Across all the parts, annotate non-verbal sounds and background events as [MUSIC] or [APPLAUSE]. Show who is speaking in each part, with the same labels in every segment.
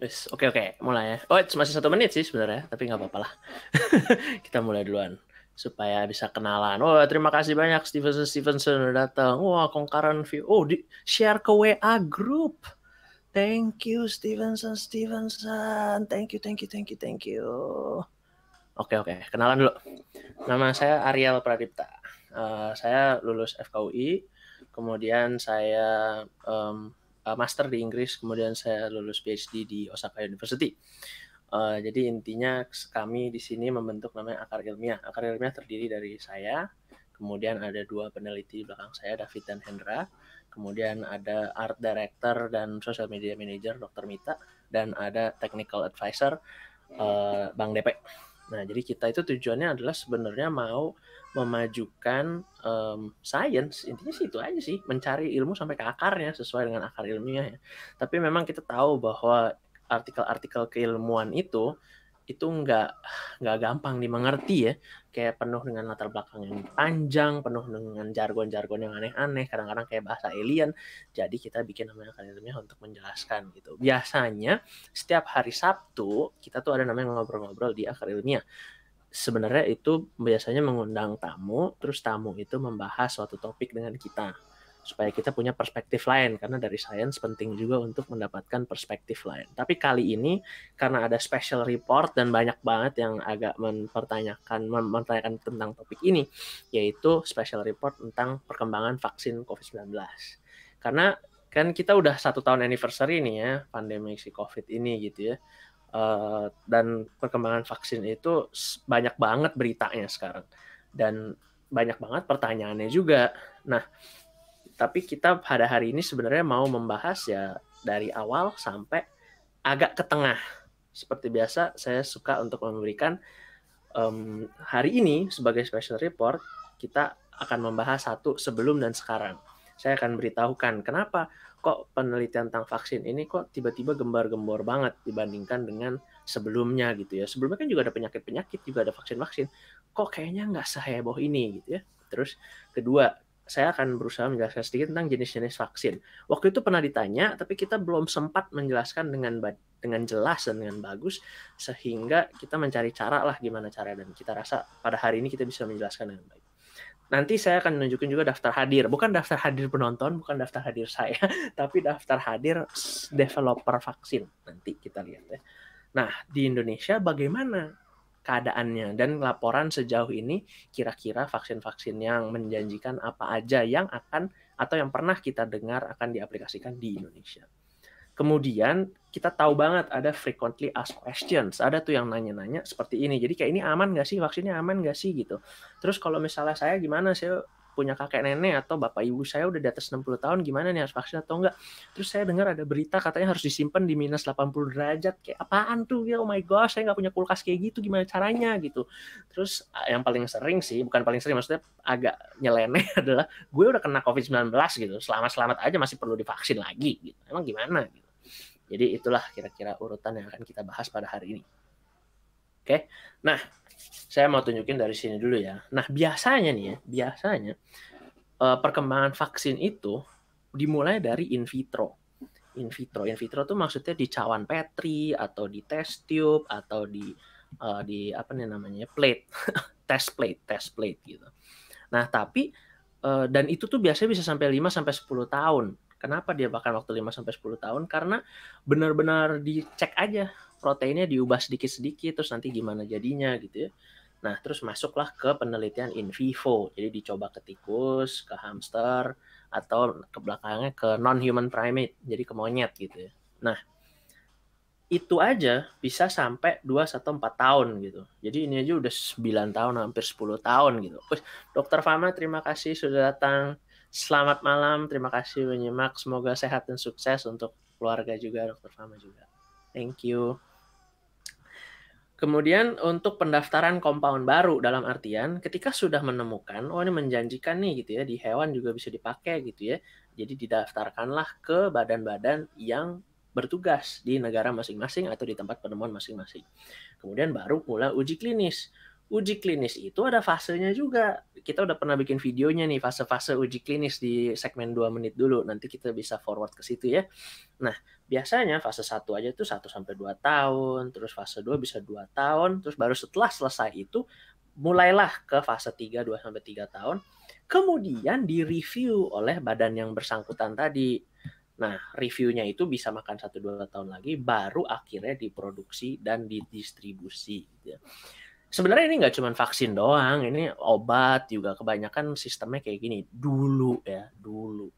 Speaker 1: Yes, oke okay, oke, okay. mulai ya. Oh, masih satu menit sih sebenarnya, tapi nggak apa-apa lah. [LAUGHS] Kita mulai duluan supaya bisa kenalan. oh, terima kasih banyak Stevenson Stevenson udah datang. Wah, kongkaran view. Oh, di share ke WA group. Thank you Stevenson Stevenson. Thank you, thank you, thank you, thank you. Oke, okay, oke. Okay. Kenalan dulu. Nama saya Ariel Pradipta. Uh, saya lulus FKUI, kemudian saya um, Eh, master di Inggris, kemudian saya lulus PhD di Osaka University. Uh, jadi intinya kami di sini membentuk namanya akar ilmiah. Akar ilmiah terdiri dari saya, kemudian ada dua peneliti di belakang saya, David dan Hendra, kemudian ada art director dan social media manager, Dr. Mita, dan ada technical advisor, uh, Bang Depek. Nah, jadi kita itu tujuannya adalah sebenarnya mau memajukan um, science intinya sih itu aja sih mencari ilmu sampai ke akarnya sesuai dengan akar ilmiah ya tapi memang kita tahu bahwa artikel-artikel keilmuan itu itu nggak nggak gampang dimengerti ya kayak penuh dengan latar belakang yang panjang penuh dengan jargon-jargon yang aneh-aneh kadang-kadang kayak bahasa alien jadi kita bikin namanya akar ilmiah untuk menjelaskan gitu biasanya setiap hari Sabtu kita tuh ada namanya ngobrol-ngobrol di akar ilmiah sebenarnya itu biasanya mengundang tamu, terus tamu itu membahas suatu topik dengan kita supaya kita punya perspektif lain karena dari sains penting juga untuk mendapatkan perspektif lain. Tapi kali ini karena ada special report dan banyak banget yang agak mempertanyakan mempertanyakan tentang topik ini yaitu special report tentang perkembangan vaksin COVID-19. Karena kan kita udah satu tahun anniversary ini ya pandemi si COVID ini gitu ya. Uh, dan perkembangan vaksin itu banyak banget beritanya sekarang dan banyak banget pertanyaannya juga. Nah, tapi kita pada hari ini sebenarnya mau membahas ya dari awal sampai agak ke tengah. Seperti biasa, saya suka untuk memberikan um, hari ini sebagai special report kita akan membahas satu sebelum dan sekarang. Saya akan beritahukan kenapa kok penelitian tentang vaksin ini kok tiba-tiba gembar-gembor banget dibandingkan dengan sebelumnya gitu ya. Sebelumnya kan juga ada penyakit-penyakit, juga ada vaksin-vaksin. Kok kayaknya nggak seheboh ini gitu ya. Terus kedua, saya akan berusaha menjelaskan sedikit tentang jenis-jenis vaksin. Waktu itu pernah ditanya, tapi kita belum sempat menjelaskan dengan dengan jelas dan dengan bagus sehingga kita mencari cara lah gimana cara dan kita rasa pada hari ini kita bisa menjelaskan dengan baik nanti saya akan nunjukin juga daftar hadir bukan daftar hadir penonton bukan daftar hadir saya [LAUGHS] tapi daftar hadir developer vaksin nanti kita lihat ya nah di Indonesia bagaimana keadaannya dan laporan sejauh ini kira-kira vaksin-vaksin yang menjanjikan apa aja yang akan atau yang pernah kita dengar akan diaplikasikan di Indonesia. Kemudian kita tahu banget ada frequently asked questions, ada tuh yang nanya-nanya seperti ini. Jadi kayak ini aman nggak sih vaksinnya aman nggak sih gitu. Terus kalau misalnya saya gimana saya punya kakek nenek atau bapak ibu saya udah di atas 60 tahun gimana nih harus vaksin atau enggak terus saya dengar ada berita katanya harus disimpan di minus 80 derajat kayak apaan tuh ya oh my gosh saya nggak punya kulkas kayak gitu gimana caranya gitu terus ah, yang paling sering sih bukan paling sering maksudnya agak nyeleneh [LAUGHS] adalah gue udah kena covid 19 gitu selamat selamat aja masih perlu divaksin lagi gitu emang gimana gitu jadi itulah kira-kira urutan yang akan kita bahas pada hari ini. Oke, nah saya mau tunjukin dari sini dulu ya. Nah biasanya nih ya, biasanya eh, perkembangan vaksin itu dimulai dari in vitro. In vitro, in vitro tuh maksudnya di cawan petri atau di test tube atau di uh, di apa nih namanya plate, [LAUGHS] test plate, test plate gitu. Nah tapi uh, dan itu tuh biasanya bisa sampai 5 sampai sepuluh tahun Kenapa dia makan waktu 5 sampai 10 tahun? Karena benar-benar dicek aja proteinnya diubah sedikit-sedikit terus nanti gimana jadinya gitu ya. Nah, terus masuklah ke penelitian in vivo. Jadi dicoba ke tikus, ke hamster, atau ke belakangnya ke non-human primate, jadi ke monyet gitu ya. Nah, itu aja bisa sampai 2 atau 4 tahun gitu. Jadi ini aja udah 9 tahun, hampir 10 tahun gitu. Terus, Dokter Fama terima kasih sudah datang. Selamat malam, terima kasih menyimak. Semoga sehat dan sukses untuk keluarga juga, Dokter Fama juga. Thank you. Kemudian untuk pendaftaran compound baru dalam artian ketika sudah menemukan oh ini menjanjikan nih gitu ya di hewan juga bisa dipakai gitu ya. Jadi didaftarkanlah ke badan-badan yang bertugas di negara masing-masing atau di tempat penemuan masing-masing. Kemudian baru mulai uji klinis uji klinis itu ada fasenya juga. Kita udah pernah bikin videonya nih fase-fase uji klinis di segmen 2 menit dulu. Nanti kita bisa forward ke situ ya. Nah, biasanya fase 1 aja itu 1 sampai 2 tahun, terus fase 2 bisa 2 tahun, terus baru setelah selesai itu mulailah ke fase 3 2 sampai 3 tahun. Kemudian direview oleh badan yang bersangkutan tadi. Nah, reviewnya itu bisa makan 1-2 tahun lagi, baru akhirnya diproduksi dan didistribusi. Gitu ya sebenarnya ini nggak cuma vaksin doang, ini obat juga kebanyakan sistemnya kayak gini dulu ya, dulu.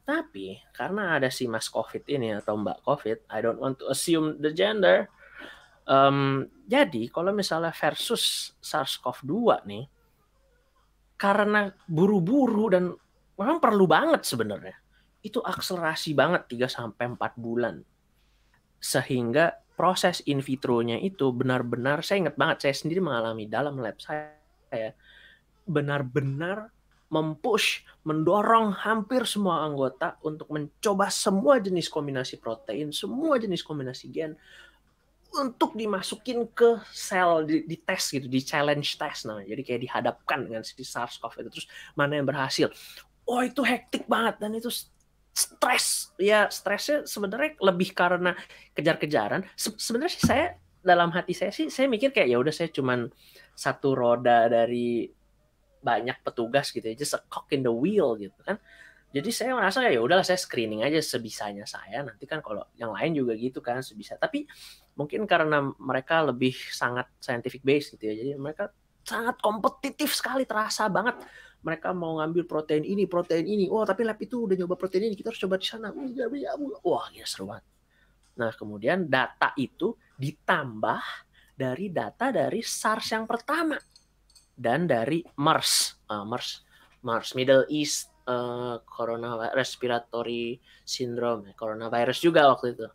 Speaker 1: Tapi karena ada si Mas Covid ini atau Mbak Covid, I don't want to assume the gender. Um, jadi kalau misalnya versus SARS-CoV-2 nih, karena buru-buru dan memang perlu banget sebenarnya. Itu akselerasi banget 3 sampai 4 bulan. Sehingga proses in vitro-nya itu benar-benar saya ingat banget saya sendiri mengalami dalam lab saya benar-benar mempush, mendorong hampir semua anggota untuk mencoba semua jenis kombinasi protein, semua jenis kombinasi gen untuk dimasukin ke sel di, di tes gitu, di challenge test namanya. Jadi kayak dihadapkan dengan si SARS-CoV itu terus mana yang berhasil. Oh, itu hektik banget dan itu stres ya stresnya sebenarnya lebih karena kejar-kejaran Se sebenarnya sih saya dalam hati saya sih saya mikir kayak ya udah saya cuman satu roda dari banyak petugas gitu ya just cock in the wheel gitu kan jadi saya merasa ya udahlah saya screening aja sebisanya saya nanti kan kalau yang lain juga gitu kan sebisa tapi mungkin karena mereka lebih sangat scientific based gitu ya jadi mereka sangat kompetitif sekali terasa banget mereka mau ngambil protein ini, protein ini. Oh, tapi lab itu udah nyoba protein ini, kita harus coba di sana. Oh, iya, iya, iya. Wah, gila seru banget. Nah, kemudian data itu ditambah dari data dari SARS yang pertama dan dari MERS, uh, MERS, MERS Middle East uh, eh, Corona Respiratory Syndrome, ya, coronavirus juga waktu itu.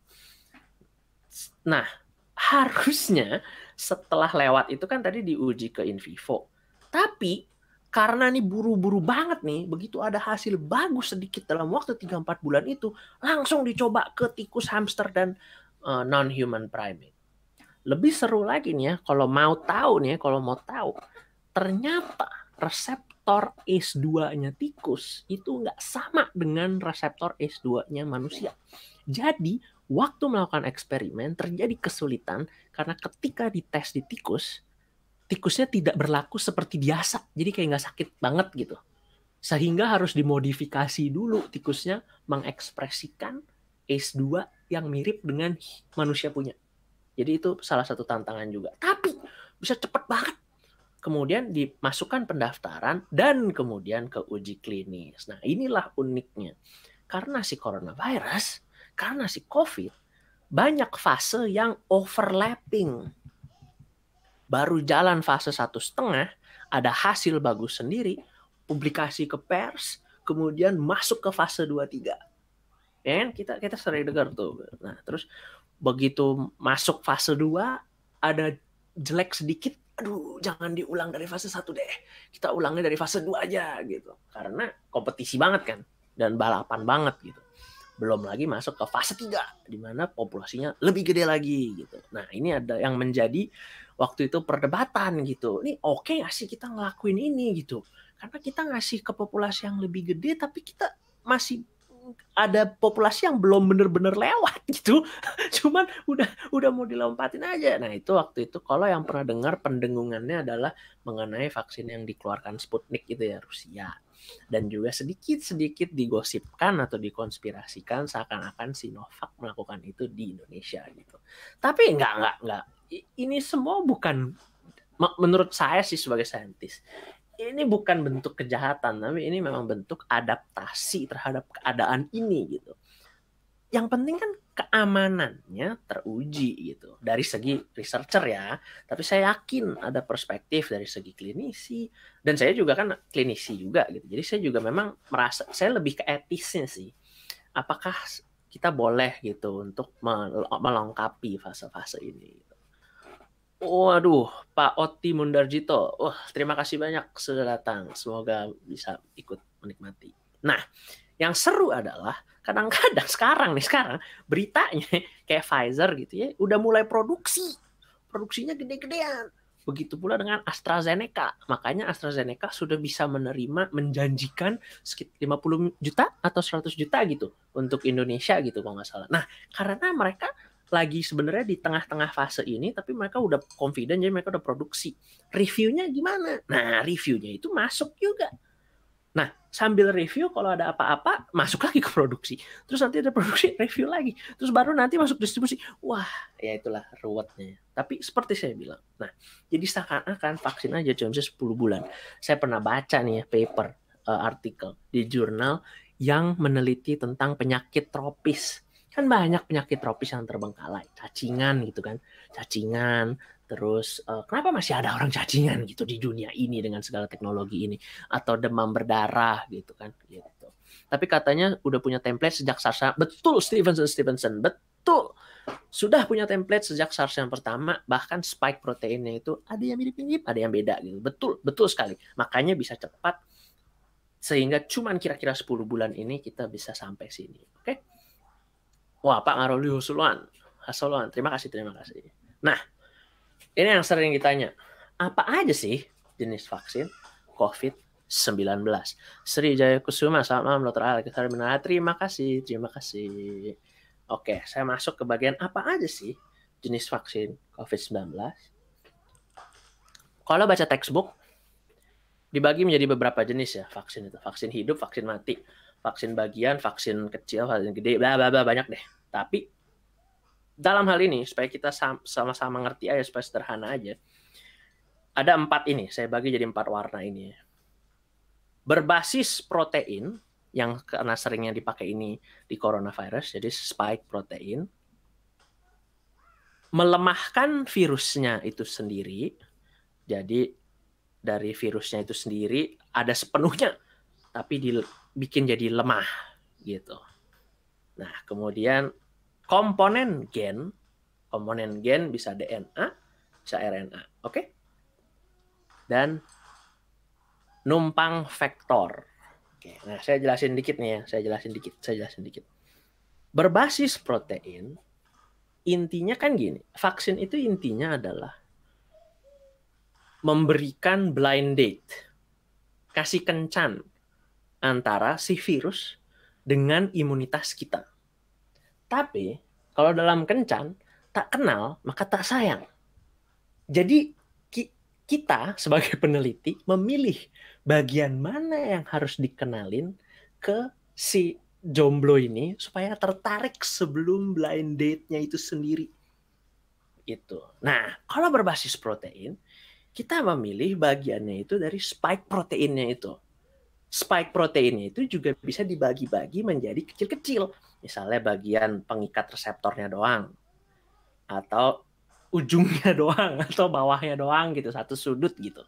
Speaker 1: Nah, harusnya setelah lewat itu kan tadi diuji ke in vivo. Tapi karena nih buru-buru banget nih, begitu ada hasil bagus sedikit dalam waktu 3-4 bulan itu, langsung dicoba ke tikus, hamster, dan uh, non-human primate. Lebih seru lagi nih ya, kalau mau tahu nih ya, kalau mau tahu, ternyata reseptor s 2 nya tikus itu nggak sama dengan reseptor s 2 nya manusia. Jadi, waktu melakukan eksperimen terjadi kesulitan karena ketika dites di tikus, tikusnya tidak berlaku seperti biasa. Jadi kayak nggak sakit banget gitu. Sehingga harus dimodifikasi dulu tikusnya mengekspresikan ACE2 yang mirip dengan manusia punya. Jadi itu salah satu tantangan juga. Tapi bisa cepet banget. Kemudian dimasukkan pendaftaran dan kemudian ke uji klinis. Nah inilah uniknya. Karena si coronavirus, karena si COVID, banyak fase yang overlapping baru jalan fase satu setengah, ada hasil bagus sendiri, publikasi ke pers, kemudian masuk ke fase dua tiga, Ya kan? Kita, kita sering dengar tuh. Nah, terus begitu masuk fase dua ada jelek sedikit, aduh jangan diulang dari fase satu deh. Kita ulangnya dari fase dua aja gitu. Karena kompetisi banget kan. Dan balapan banget gitu belum lagi masuk ke fase 3 di mana populasinya lebih gede lagi gitu. Nah, ini ada yang menjadi waktu itu perdebatan gitu. Ini oke okay sih kita ngelakuin ini gitu. Karena kita ngasih ke populasi yang lebih gede tapi kita masih ada populasi yang belum benar-benar lewat [LAUGHS] gitu cuman udah udah mau dilompatin aja nah itu waktu itu kalau yang pernah dengar pendengungannya adalah mengenai vaksin yang dikeluarkan Sputnik gitu ya Rusia dan juga sedikit-sedikit digosipkan atau dikonspirasikan seakan-akan Sinovac melakukan itu di Indonesia gitu tapi enggak enggak enggak. ini semua bukan menurut saya sih sebagai saintis ini bukan bentuk kejahatan, tapi ini memang bentuk adaptasi terhadap keadaan ini gitu. Yang penting kan keamanannya teruji gitu dari segi researcher ya. Tapi saya yakin ada perspektif dari segi klinisi dan saya juga kan klinisi juga gitu. Jadi saya juga memang merasa saya lebih ke etisnya sih. Apakah kita boleh gitu untuk melengkapi fase-fase ini gitu. Waduh, Pak Oti Mundarjito. Wah, terima kasih banyak sudah datang. Semoga bisa ikut menikmati. Nah, yang seru adalah kadang-kadang sekarang nih sekarang beritanya kayak Pfizer gitu ya, udah mulai produksi. Produksinya gede-gedean. Begitu pula dengan AstraZeneca. Makanya AstraZeneca sudah bisa menerima menjanjikan sekitar 50 juta atau 100 juta gitu untuk Indonesia gitu kalau nggak salah. Nah, karena mereka lagi sebenarnya di tengah-tengah fase ini tapi mereka udah confident jadi mereka udah produksi reviewnya gimana nah reviewnya itu masuk juga nah sambil review kalau ada apa-apa masuk lagi ke produksi terus nanti ada produksi [LAUGHS] review lagi terus baru nanti masuk distribusi wah ya itulah ruwetnya tapi seperti saya bilang nah jadi seakan-akan vaksin aja cuma 10 bulan saya pernah baca nih ya paper uh, artikel di jurnal yang meneliti tentang penyakit tropis Kan banyak penyakit tropis yang terbengkalai, cacingan gitu kan, cacingan. Terus uh, kenapa masih ada orang cacingan gitu di dunia ini dengan segala teknologi ini atau demam berdarah gitu kan gitu. Tapi katanya udah punya template sejak SARS. Betul Stevenson Stevenson, betul sudah punya template sejak SARS yang pertama bahkan spike proteinnya itu ada yang mirip-mirip ada yang beda gitu betul betul sekali makanya bisa cepat sehingga cuman kira-kira 10 bulan ini kita bisa sampai sini oke okay? Wah, Pak Ngaruli Husuluan. Hasuluan. Terima kasih, terima kasih. Nah, ini yang sering ditanya. Apa aja sih jenis vaksin COVID-19? Sri Jaya Kusuma, selamat malam, Dr. Alex. Terima kasih, terima kasih. Oke, saya masuk ke bagian apa aja sih jenis vaksin COVID-19? Kalau baca textbook, dibagi menjadi beberapa jenis ya vaksin itu. Vaksin hidup, vaksin mati vaksin bagian, vaksin kecil, vaksin gede, bla bla bla banyak deh. Tapi dalam hal ini supaya kita sama-sama ngerti aja supaya sederhana aja. Ada empat ini, saya bagi jadi empat warna ini. Berbasis protein yang karena seringnya dipakai ini di coronavirus, jadi spike protein. Melemahkan virusnya itu sendiri, jadi dari virusnya itu sendiri ada sepenuhnya, tapi di bikin jadi lemah gitu. Nah, kemudian komponen gen, komponen gen bisa DNA, bisa RNA, oke? Okay? Dan numpang vektor. Oke, okay. nah saya jelasin dikit nih ya, saya jelasin dikit, saya jelasin dikit. Berbasis protein, intinya kan gini, vaksin itu intinya adalah memberikan blind date, kasih kencan antara si virus dengan imunitas kita. Tapi kalau dalam kencan tak kenal maka tak sayang. Jadi ki kita sebagai peneliti memilih bagian mana yang harus dikenalin ke si jomblo ini supaya tertarik sebelum blind date-nya itu sendiri. Itu. Nah, kalau berbasis protein, kita memilih bagiannya itu dari spike proteinnya itu spike proteinnya itu juga bisa dibagi-bagi menjadi kecil-kecil. Misalnya bagian pengikat reseptornya doang. Atau ujungnya [LAUGHS] doang atau bawahnya doang gitu, satu sudut gitu.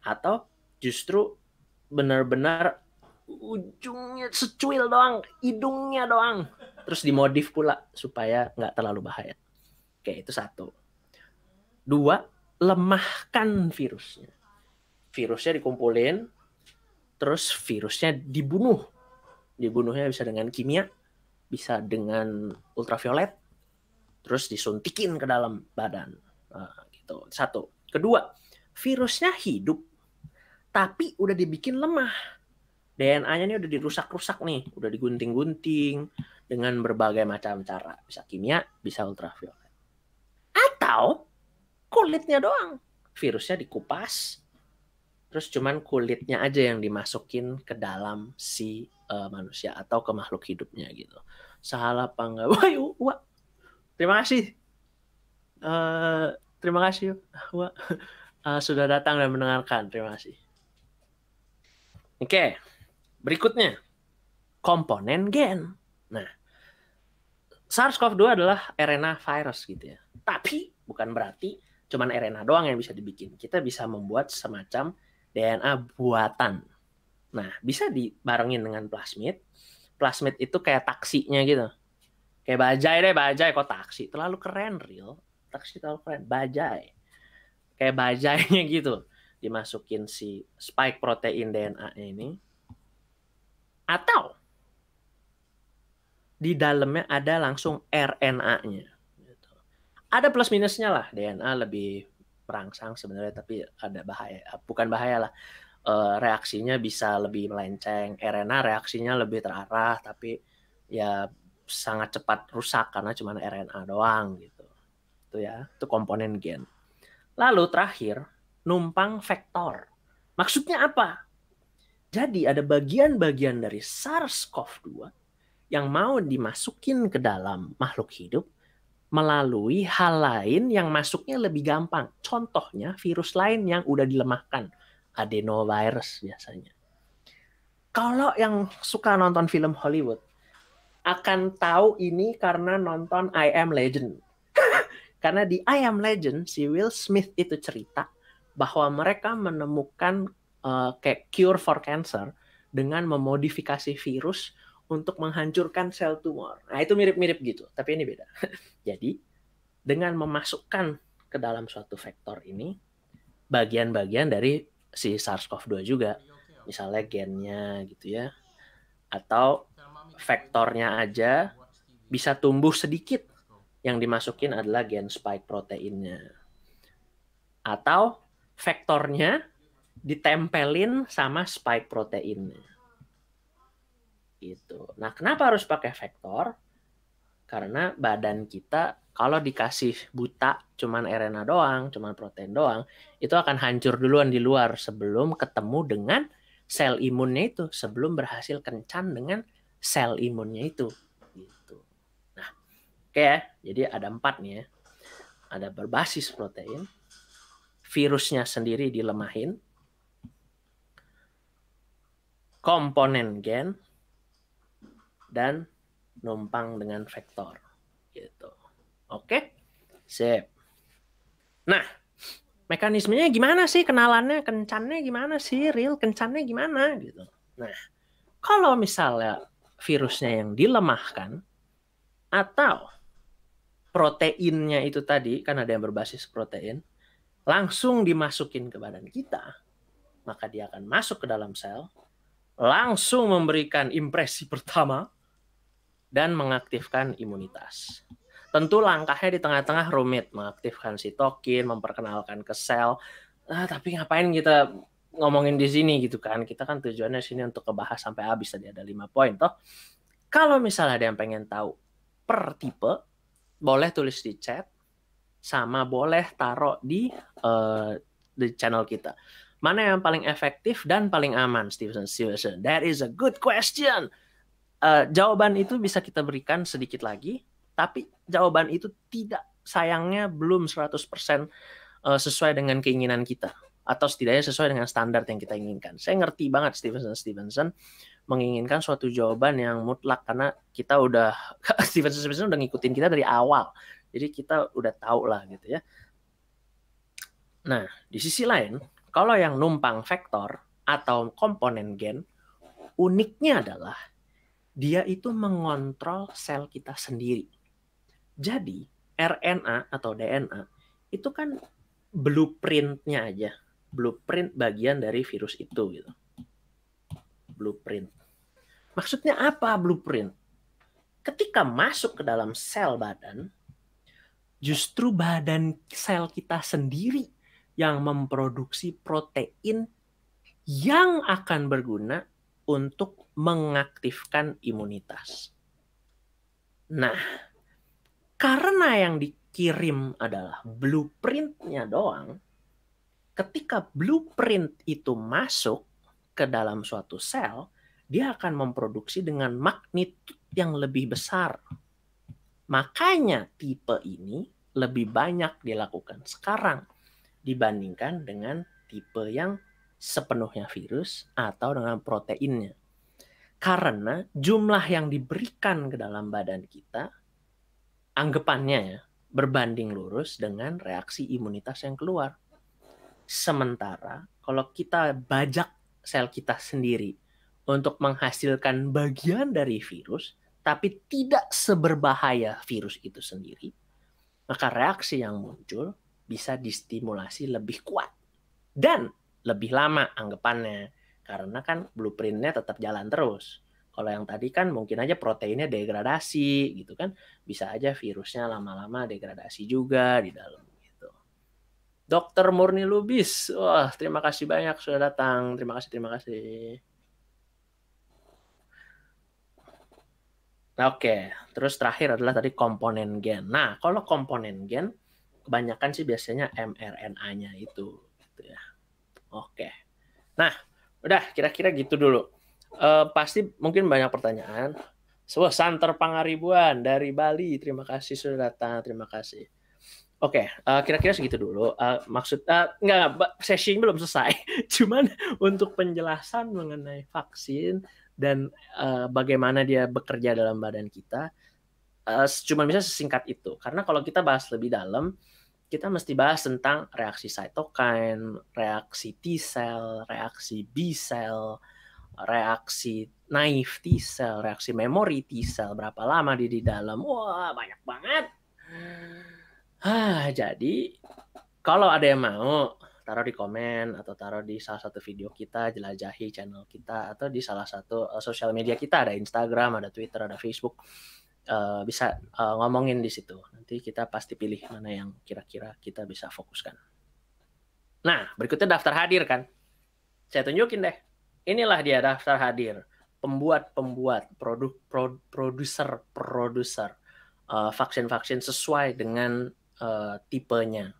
Speaker 1: Atau justru benar-benar ujungnya secuil doang, hidungnya doang. Terus dimodif pula supaya nggak terlalu bahaya. Oke, itu satu. Dua, lemahkan virusnya. Virusnya dikumpulin, terus virusnya dibunuh. Dibunuhnya bisa dengan kimia, bisa dengan ultraviolet, terus disuntikin ke dalam badan. Nah, gitu. Satu. Kedua, virusnya hidup tapi udah dibikin lemah. DNA-nya ini udah dirusak-rusak nih, udah digunting-gunting dengan berbagai macam cara, bisa kimia, bisa ultraviolet. Atau kulitnya doang. Virusnya dikupas, terus cuman kulitnya aja yang dimasukin ke dalam si uh, manusia atau ke makhluk hidupnya gitu salah apa enggak [LAUGHS] wah wah terima kasih uh, terima kasih [LAUGHS] wah uh, sudah datang dan mendengarkan terima kasih oke okay. berikutnya komponen gen nah SARS-CoV-2 adalah RNA virus gitu ya tapi bukan berarti cuman RNA doang yang bisa dibikin kita bisa membuat semacam DNA buatan. Nah, bisa dibarengin dengan plasmid. Plasmid itu kayak taksinya gitu. Kayak bajai deh, bajai kok taksi. Terlalu keren, real. Taksi terlalu keren, bajai. Kayak bajainya [LAUGHS] gitu. Dimasukin si spike protein DNA ini. Atau di dalamnya ada langsung RNA-nya. Gitu. Ada plus minusnya lah. DNA lebih merangsang sebenarnya tapi ada bahaya bukan bahaya lah uh, reaksinya bisa lebih melenceng Arena reaksinya lebih terarah tapi ya sangat cepat rusak karena cuma RNA doang gitu itu ya itu komponen gen lalu terakhir numpang vektor maksudnya apa jadi ada bagian-bagian dari SARS-CoV-2 yang mau dimasukin ke dalam makhluk hidup melalui hal lain yang masuknya lebih gampang. Contohnya virus lain yang udah dilemahkan, adenovirus biasanya. Kalau yang suka nonton film Hollywood akan tahu ini karena nonton I Am Legend. [LAUGHS] karena di I Am Legend si Will Smith itu cerita bahwa mereka menemukan uh, kayak cure for cancer dengan memodifikasi virus untuk menghancurkan sel tumor. Nah, itu mirip-mirip gitu, tapi ini beda. [LAUGHS] Jadi, dengan memasukkan ke dalam suatu vektor ini bagian-bagian dari si SARS-CoV-2 juga. Misalnya gennya gitu ya. Atau vektornya aja bisa tumbuh sedikit. Yang dimasukin adalah gen spike proteinnya. Atau vektornya ditempelin sama spike proteinnya. Gitu. Nah, kenapa harus pakai vektor? Karena badan kita kalau dikasih buta cuman RNA doang, cuman protein doang, itu akan hancur duluan di luar sebelum ketemu dengan sel imunnya itu, sebelum berhasil kencan dengan sel imunnya itu. Gitu. Nah, oke okay ya. Jadi ada empat nih ya. Ada berbasis protein, virusnya sendiri dilemahin, komponen gen, dan numpang dengan vektor gitu. Oke. Sip. Nah, mekanismenya gimana sih kenalannya, kencannya gimana sih, real kencannya gimana gitu. Nah, kalau misalnya virusnya yang dilemahkan atau proteinnya itu tadi kan ada yang berbasis protein langsung dimasukin ke badan kita, maka dia akan masuk ke dalam sel, langsung memberikan impresi pertama dan mengaktifkan imunitas. Tentu langkahnya di tengah-tengah rumit, mengaktifkan sitokin, memperkenalkan ke sel. Ah, tapi ngapain kita ngomongin di sini gitu kan? Kita kan tujuannya sini untuk kebahas sampai habis tadi ada lima poin toh. Kalau misalnya ada yang pengen tahu per tipe, boleh tulis di chat sama boleh taruh di uh, di channel kita. Mana yang paling efektif dan paling aman Stevenson Stevenson? That is a good question. Eh, jawaban itu bisa kita berikan sedikit lagi, tapi jawaban itu tidak sayangnya belum 100% uh, eh, sesuai dengan keinginan kita atau setidaknya sesuai dengan standar yang kita inginkan. Saya ngerti banget Stevenson Stevenson menginginkan suatu jawaban yang mutlak karena kita udah [LAUGHS] Stevenson Stevenson udah ngikutin kita dari awal. Jadi kita udah tahu lah gitu ya. Nah, di sisi lain, kalau yang numpang vektor atau komponen gen, uniknya adalah dia itu mengontrol sel kita sendiri. Jadi RNA atau DNA itu kan blueprintnya aja, blueprint bagian dari virus itu gitu. Blueprint. Maksudnya apa blueprint? Ketika masuk ke dalam sel badan, justru badan sel kita sendiri yang memproduksi protein yang akan berguna untuk mengaktifkan imunitas. Nah, karena yang dikirim adalah blueprintnya doang, ketika blueprint itu masuk ke dalam suatu sel, dia akan memproduksi dengan magnitud yang lebih besar. Makanya tipe ini lebih banyak dilakukan sekarang dibandingkan dengan tipe yang sepenuhnya virus atau dengan proteinnya. Karena jumlah yang diberikan ke dalam badan kita anggapannya ya berbanding lurus dengan reaksi imunitas yang keluar. Sementara kalau kita bajak sel kita sendiri untuk menghasilkan bagian dari virus tapi tidak seberbahaya virus itu sendiri, maka reaksi yang muncul bisa distimulasi lebih kuat. Dan lebih lama anggapannya karena kan blueprintnya tetap jalan terus. Kalau yang tadi kan mungkin aja proteinnya degradasi gitu kan, bisa aja virusnya lama-lama degradasi juga di dalam gitu. Dokter Murni Lubis, wah terima kasih banyak sudah datang, terima kasih terima kasih. Nah, oke, terus terakhir adalah tadi komponen gen. Nah, kalau komponen gen kebanyakan sih biasanya mRNA-nya itu gitu ya. Oke. Nah, udah kira-kira gitu dulu. Uh, pasti mungkin banyak pertanyaan. Sebuah Santer Pangaribuan dari Bali, terima kasih sudah datang, terima kasih. Oke, okay, uh, eh, kira-kira segitu dulu. Uh, maksud uh, enggak, enggak sesi belum selesai. [LAUGHS] Cuman untuk penjelasan mengenai vaksin dan uh, bagaimana dia bekerja dalam badan kita, uh, cuman bisa sesingkat itu. Karena kalau kita bahas lebih dalam, kita mesti bahas tentang reaksi cytokine, reaksi T cell, reaksi B cell, reaksi naive T cell, reaksi memory T cell, berapa lama di di dalam. Wah, banyak banget. Hah, jadi kalau ada yang mau taruh di komen atau taruh di salah satu video kita jelajahi channel kita atau di salah satu uh, eh, sosial media kita ada Instagram, ada Twitter, ada Facebook Eh, bisa uh, ngomongin di situ. Nanti kita pasti pilih mana yang kira-kira kita bisa fokuskan. Nah, berikutnya daftar hadir kan. Saya tunjukin deh. Inilah dia daftar hadir. Pembuat-pembuat, produser-produser uh, vaksin-vaksin sesuai dengan uh, tipenya.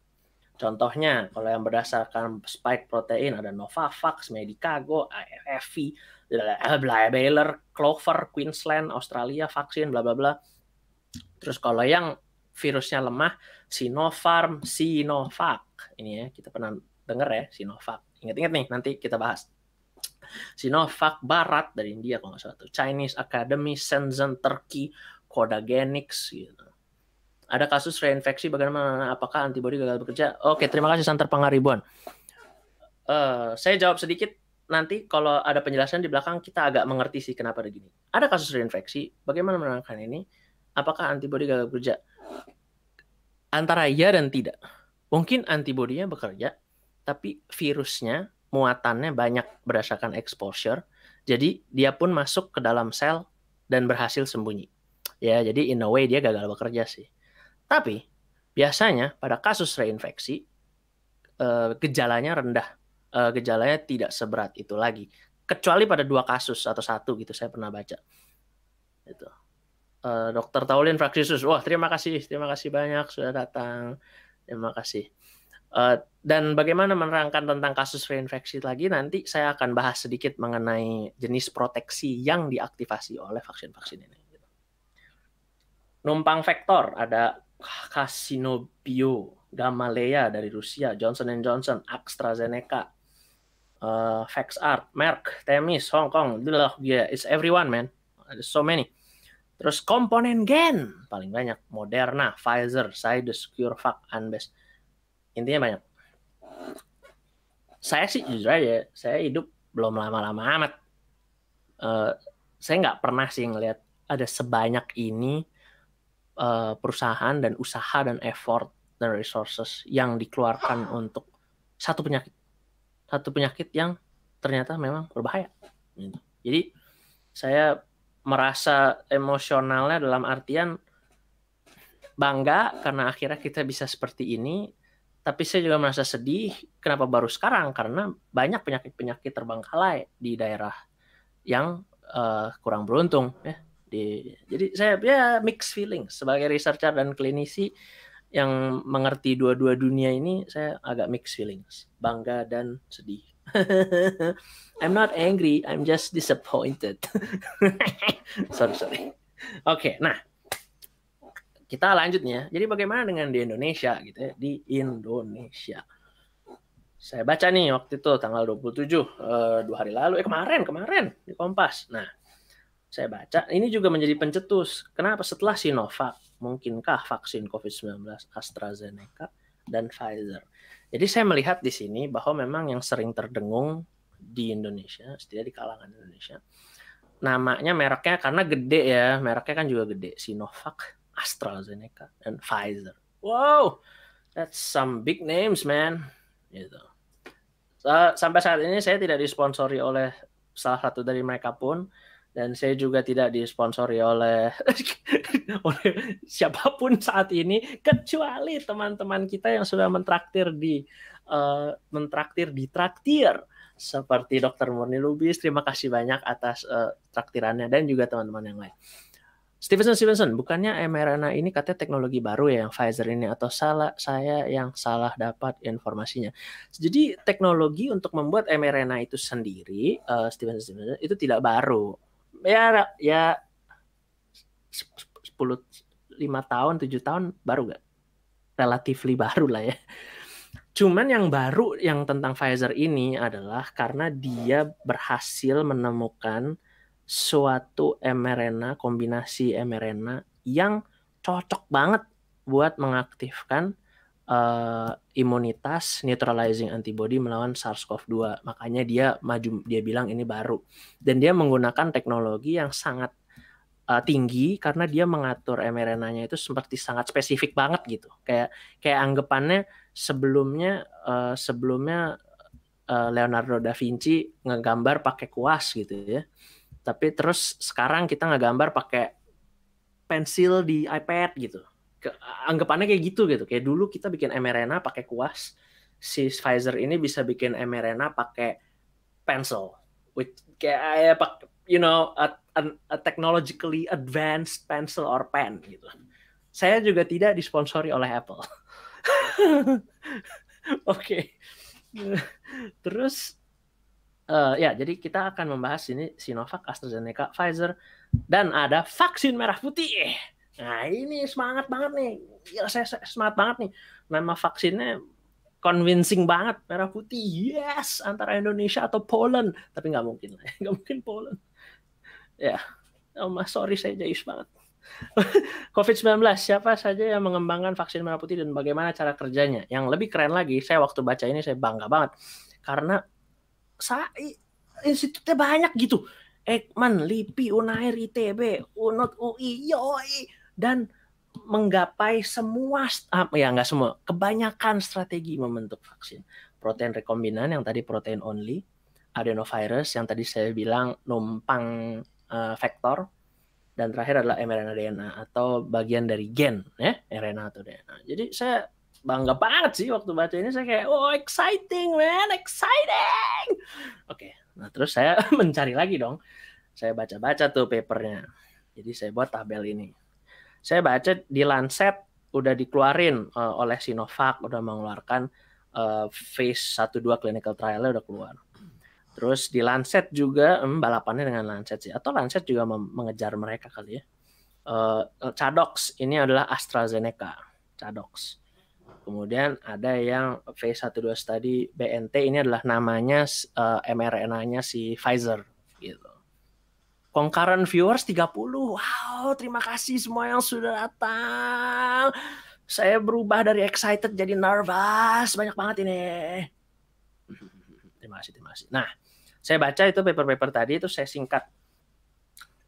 Speaker 1: Contohnya, kalau yang berdasarkan spike protein ada Novavax, Medicago, AFV, Eh, Baylor, Clover, Queensland, Australia, vaksin, bla bla bla. Terus kalau yang virusnya lemah, Sinopharm, Sinovac. Ini ya, kita pernah dengar ya, Sinovac. Ingat-ingat nih, nanti kita bahas. Sinovac Barat dari India kalau nggak salah tuh. Chinese Academy, Shenzhen, Turkey, Kodagenics gitu. Ada kasus reinfeksi bagaimana apakah antibodi gagal bekerja? Oke, terima kasih Santer Pangaribuan. Uh, saya jawab sedikit nanti kalau ada penjelasan di belakang kita agak mengerti sih kenapa ada gini. Ada kasus reinfeksi, bagaimana menangkan ini? Apakah antibodi gagal bekerja? Antara iya dan tidak. Mungkin antibodinya bekerja, tapi virusnya muatannya banyak berdasarkan exposure. Jadi dia pun masuk ke dalam sel dan berhasil sembunyi. Ya, jadi in a way dia gagal bekerja sih. Tapi biasanya pada kasus reinfeksi eh, gejalanya rendah uh, gejalanya tidak seberat itu lagi. Kecuali pada dua kasus atau satu gitu saya pernah baca. Itu. Uh, Dokter Taulin Fraksisus, wah terima kasih, terima kasih banyak sudah datang, terima kasih. Uh, dan bagaimana menerangkan tentang kasus reinfeksi lagi nanti saya akan bahas sedikit mengenai jenis proteksi yang diaktifasi oleh vaksin-vaksin ini. Numpang vektor ada Casinobio, Gamaleya dari Rusia, Johnson Johnson, AstraZeneca, uh, eh, Fax Art, Merk, Temis, Hong Kong, Dilah, yeah, it's everyone man, There's so many. Terus komponen gen paling banyak, Moderna, Pfizer, Sidus, CureVac, Anbes. Intinya banyak. Saya sih jujur aja, saya hidup belum lama-lama amat. Uh, saya nggak pernah sih ngelihat ada sebanyak ini uh, perusahaan dan usaha dan effort dan resources yang dikeluarkan untuk satu penyakit satu penyakit yang ternyata memang berbahaya. Hmm. Jadi saya merasa emosionalnya dalam artian bangga karena akhirnya kita bisa seperti ini, tapi saya juga merasa sedih kenapa baru sekarang karena banyak penyakit-penyakit terbang terbengkalai di daerah yang uh, kurang beruntung ya. Di, jadi saya ya mix feeling sebagai researcher dan klinisi yang mengerti dua-dua dunia ini saya agak mix feelings bangga dan sedih. [LAUGHS] I'm not angry, I'm just disappointed. [LAUGHS] sorry, sorry. Oke, okay, nah kita lanjutnya. Jadi bagaimana dengan di Indonesia gitu ya? Di Indonesia. Saya baca nih waktu itu tanggal 27 eh, dua hari lalu eh kemarin kemarin di Kompas. Nah, saya baca ini juga menjadi pencetus. Kenapa setelah Sinovac mungkinkah vaksin COVID-19 AstraZeneca dan Pfizer jadi saya melihat di sini bahwa memang yang sering terdengung di Indonesia, setidaknya di kalangan Indonesia, namanya mereknya karena gede ya, mereknya kan juga gede, Sinovac, AstraZeneca, dan Pfizer. Wow, that's some big names man. Gitu. So, eh, sampai saat ini saya tidak disponsori oleh salah satu dari mereka pun dan saya juga tidak disponsori oleh [LAUGHS] oleh siapapun saat ini kecuali teman-teman kita yang sudah mentraktir di uh, mentraktir di traktir seperti Dokter Murni Lubis terima kasih banyak atas uh, traktirannya dan juga teman-teman yang lain. Stevenson Stevenson, bukannya mRNA ini katanya teknologi baru ya yang Pfizer ini atau salah saya yang salah dapat informasinya. Jadi teknologi untuk membuat mRNA itu sendiri uh, Stevenson Stevenson itu tidak baru ya ya sepuluh lima tahun tujuh tahun baru gak relatively baru lah ya cuman yang baru yang tentang Pfizer ini adalah karena dia berhasil menemukan suatu mRNA kombinasi mRNA yang cocok banget buat mengaktifkan uh, imunitas neutralizing antibody melawan SARS-CoV-2. Makanya dia maju dia bilang ini baru. Dan dia menggunakan teknologi yang sangat uh, tinggi karena dia mengatur mRNA-nya itu seperti sangat spesifik banget gitu. Kayak kayak anggapannya sebelumnya uh, sebelumnya Leonardo da Vinci ngegambar pakai kuas gitu ya. Tapi terus sekarang kita ngegambar pakai pensil di iPad gitu ke, anggapannya kayak gitu gitu. Kayak dulu kita bikin mRNA pakai kuas, si Pfizer ini bisa bikin mRNA pakai pencil, which kayak eh, ya, you know a, a, a technologically advanced pencil or pen gitu. Saya juga tidak disponsori oleh Apple. [LAUGHS] Oke. Terus uh, ya jadi kita akan membahas ini Sinovac, AstraZeneca, Pfizer dan ada vaksin merah putih. Nah ini semangat banget nih. Gila, saya, saya semangat banget nih. Nama vaksinnya convincing banget merah putih yes antara Indonesia atau Poland tapi nggak mungkin lah [LAUGHS] nggak mungkin Poland ya oh sorry saya jayus banget [LAUGHS] COVID-19 siapa saja yang mengembangkan vaksin merah putih dan bagaimana cara kerjanya yang lebih keren lagi saya waktu baca ini saya bangga banget karena saya institutnya banyak gitu Ekman, LIPI, Unair, ITB, UNOT, UI, YOI, dan menggapai semua ah, ya enggak semua kebanyakan strategi membentuk vaksin protein rekombinan yang tadi protein only adenovirus yang tadi saya bilang numpang uh, vektor dan terakhir adalah mRNA DNA atau bagian dari gen ya RNA atau DNA jadi saya bangga banget sih waktu baca ini saya kayak oh exciting man exciting oke nah terus saya [LAUGHS] mencari lagi dong saya baca-baca tuh papernya jadi saya buat tabel ini saya baca di Lancet udah dikeluarin uh, oleh Sinovac udah mengeluarkan uh, phase 1 2 clinical trial udah keluar. Terus di Lancet juga hmm, balapannya dengan Lancet sih atau Lancet juga mengejar mereka kali ya. Uh, Cadox ini adalah AstraZeneca, Cadox. Kemudian ada yang phase 1 2 study BNT ini adalah namanya uh, mRNA-nya si Pfizer gitu concurrent viewers 30. Wow, terima kasih semua yang sudah datang. Saya berubah dari excited jadi nervous. Banyak banget ini. Terima kasih, terima kasih. Nah, saya baca itu paper-paper tadi itu saya singkat.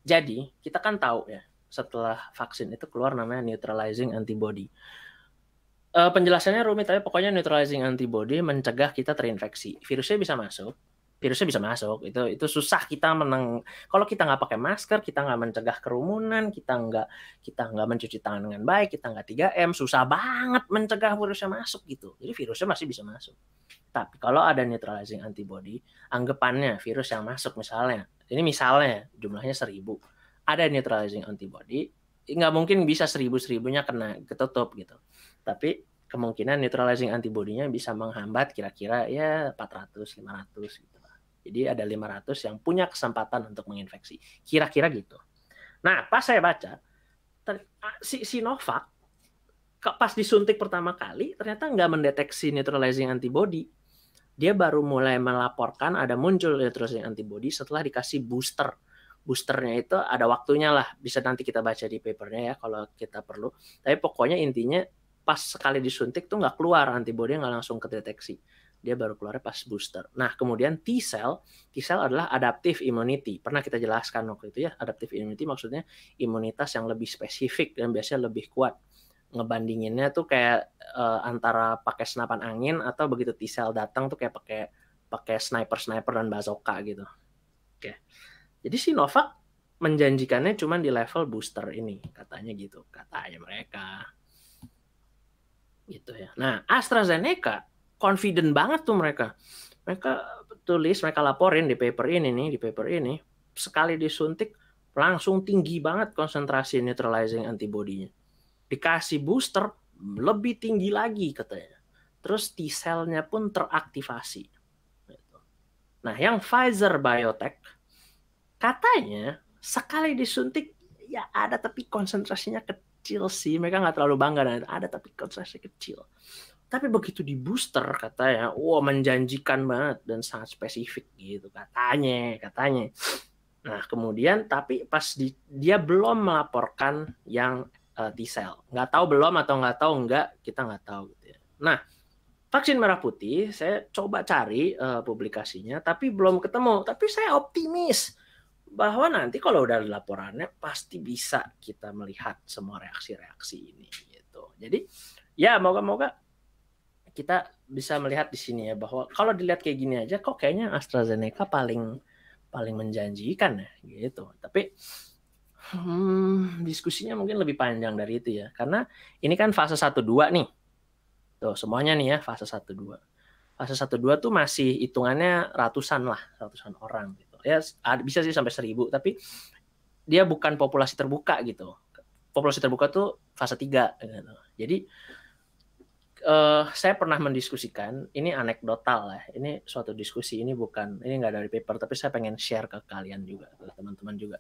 Speaker 1: Jadi, kita kan tahu ya, setelah vaksin itu keluar namanya neutralizing antibody. Uh, penjelasannya rumit tapi pokoknya neutralizing antibody mencegah kita terinfeksi. Virusnya bisa masuk, virusnya bisa masuk itu itu susah kita menang. kalau kita nggak pakai masker kita nggak mencegah kerumunan kita nggak kita nggak mencuci tangan dengan baik kita nggak 3 m susah banget mencegah virusnya masuk gitu jadi virusnya masih bisa masuk tapi kalau ada neutralizing antibody anggapannya virus yang masuk misalnya ini misalnya jumlahnya seribu ada neutralizing antibody nggak mungkin bisa seribu seribunya kena ketutup gitu tapi kemungkinan neutralizing antibodinya bisa menghambat kira-kira ya 400 500 gitu jadi ada 500 yang punya kesempatan untuk menginfeksi. Kira-kira gitu. Nah, pas saya baca, si Sinovac pas disuntik pertama kali ternyata nggak mendeteksi neutralizing antibody. Dia baru mulai melaporkan ada muncul neutralizing antibody setelah dikasih booster. Boosternya itu ada waktunya lah, bisa nanti kita baca di papernya ya kalau kita perlu. Tapi pokoknya intinya pas sekali disuntik tuh nggak keluar antibody nggak langsung kedeteksi dia baru keluar pas booster. Nah, kemudian T cell, T cell adalah adaptive immunity. Pernah kita jelaskan waktu itu ya, adaptive immunity maksudnya imunitas yang lebih spesifik dan biasanya lebih kuat. Ngebandinginnya tuh kayak uh, antara pakai senapan angin atau begitu T cell datang tuh kayak pakai pakai sniper-sniper dan bazooka gitu. Oke. Jadi Sinovac menjanjikannya cuma di level booster ini, katanya gitu, katanya mereka. Gitu ya. Nah, AstraZeneca confident banget tuh mereka. Mereka tulis, mereka laporin di paper ini nih, di paper ini. Sekali disuntik langsung tinggi banget konsentrasi neutralizing antibodinya. Dikasih booster lebih tinggi lagi katanya. Terus T cellnya pun teraktivasi. Gitu. Nah, yang Pfizer Biotech katanya sekali disuntik ya ada tapi konsentrasinya kecil sih. Mereka nggak terlalu bangga ada tapi konsentrasi kecil. Tapi begitu di booster katanya, wah wow, menjanjikan banget dan sangat spesifik gitu katanya, katanya. Nah, kemudian tapi pas di, dia belum melaporkan yang uh, T-cell. Nggak tahu belum atau nggak tahu nggak, kita nggak tahu. Gitu ya. Nah, vaksin merah putih saya coba cari uh, publikasinya, tapi belum ketemu. Tapi saya optimis bahwa nanti kalau udah ada laporannya pasti bisa kita melihat semua reaksi-reaksi ini. gitu. Jadi, ya moga-moga kita bisa melihat di sini ya bahwa kalau dilihat kayak gini aja kok kayaknya AstraZeneca paling paling menjanjikan ya gitu. Tapi hmm, diskusinya mungkin lebih panjang dari itu ya. Karena ini kan fase 1 2 nih. Tuh, semuanya nih ya fase 1 2. Fase 1 2 tuh masih hitungannya ratusan lah, ratusan orang gitu. Ya bisa sih sampai seribu tapi dia bukan populasi terbuka gitu. Populasi terbuka tuh fase 3 gitu. Jadi uh, saya pernah mendiskusikan ini anekdotal lah ini suatu diskusi ini bukan ini nggak dari paper tapi saya pengen share ke kalian juga ke teman-teman juga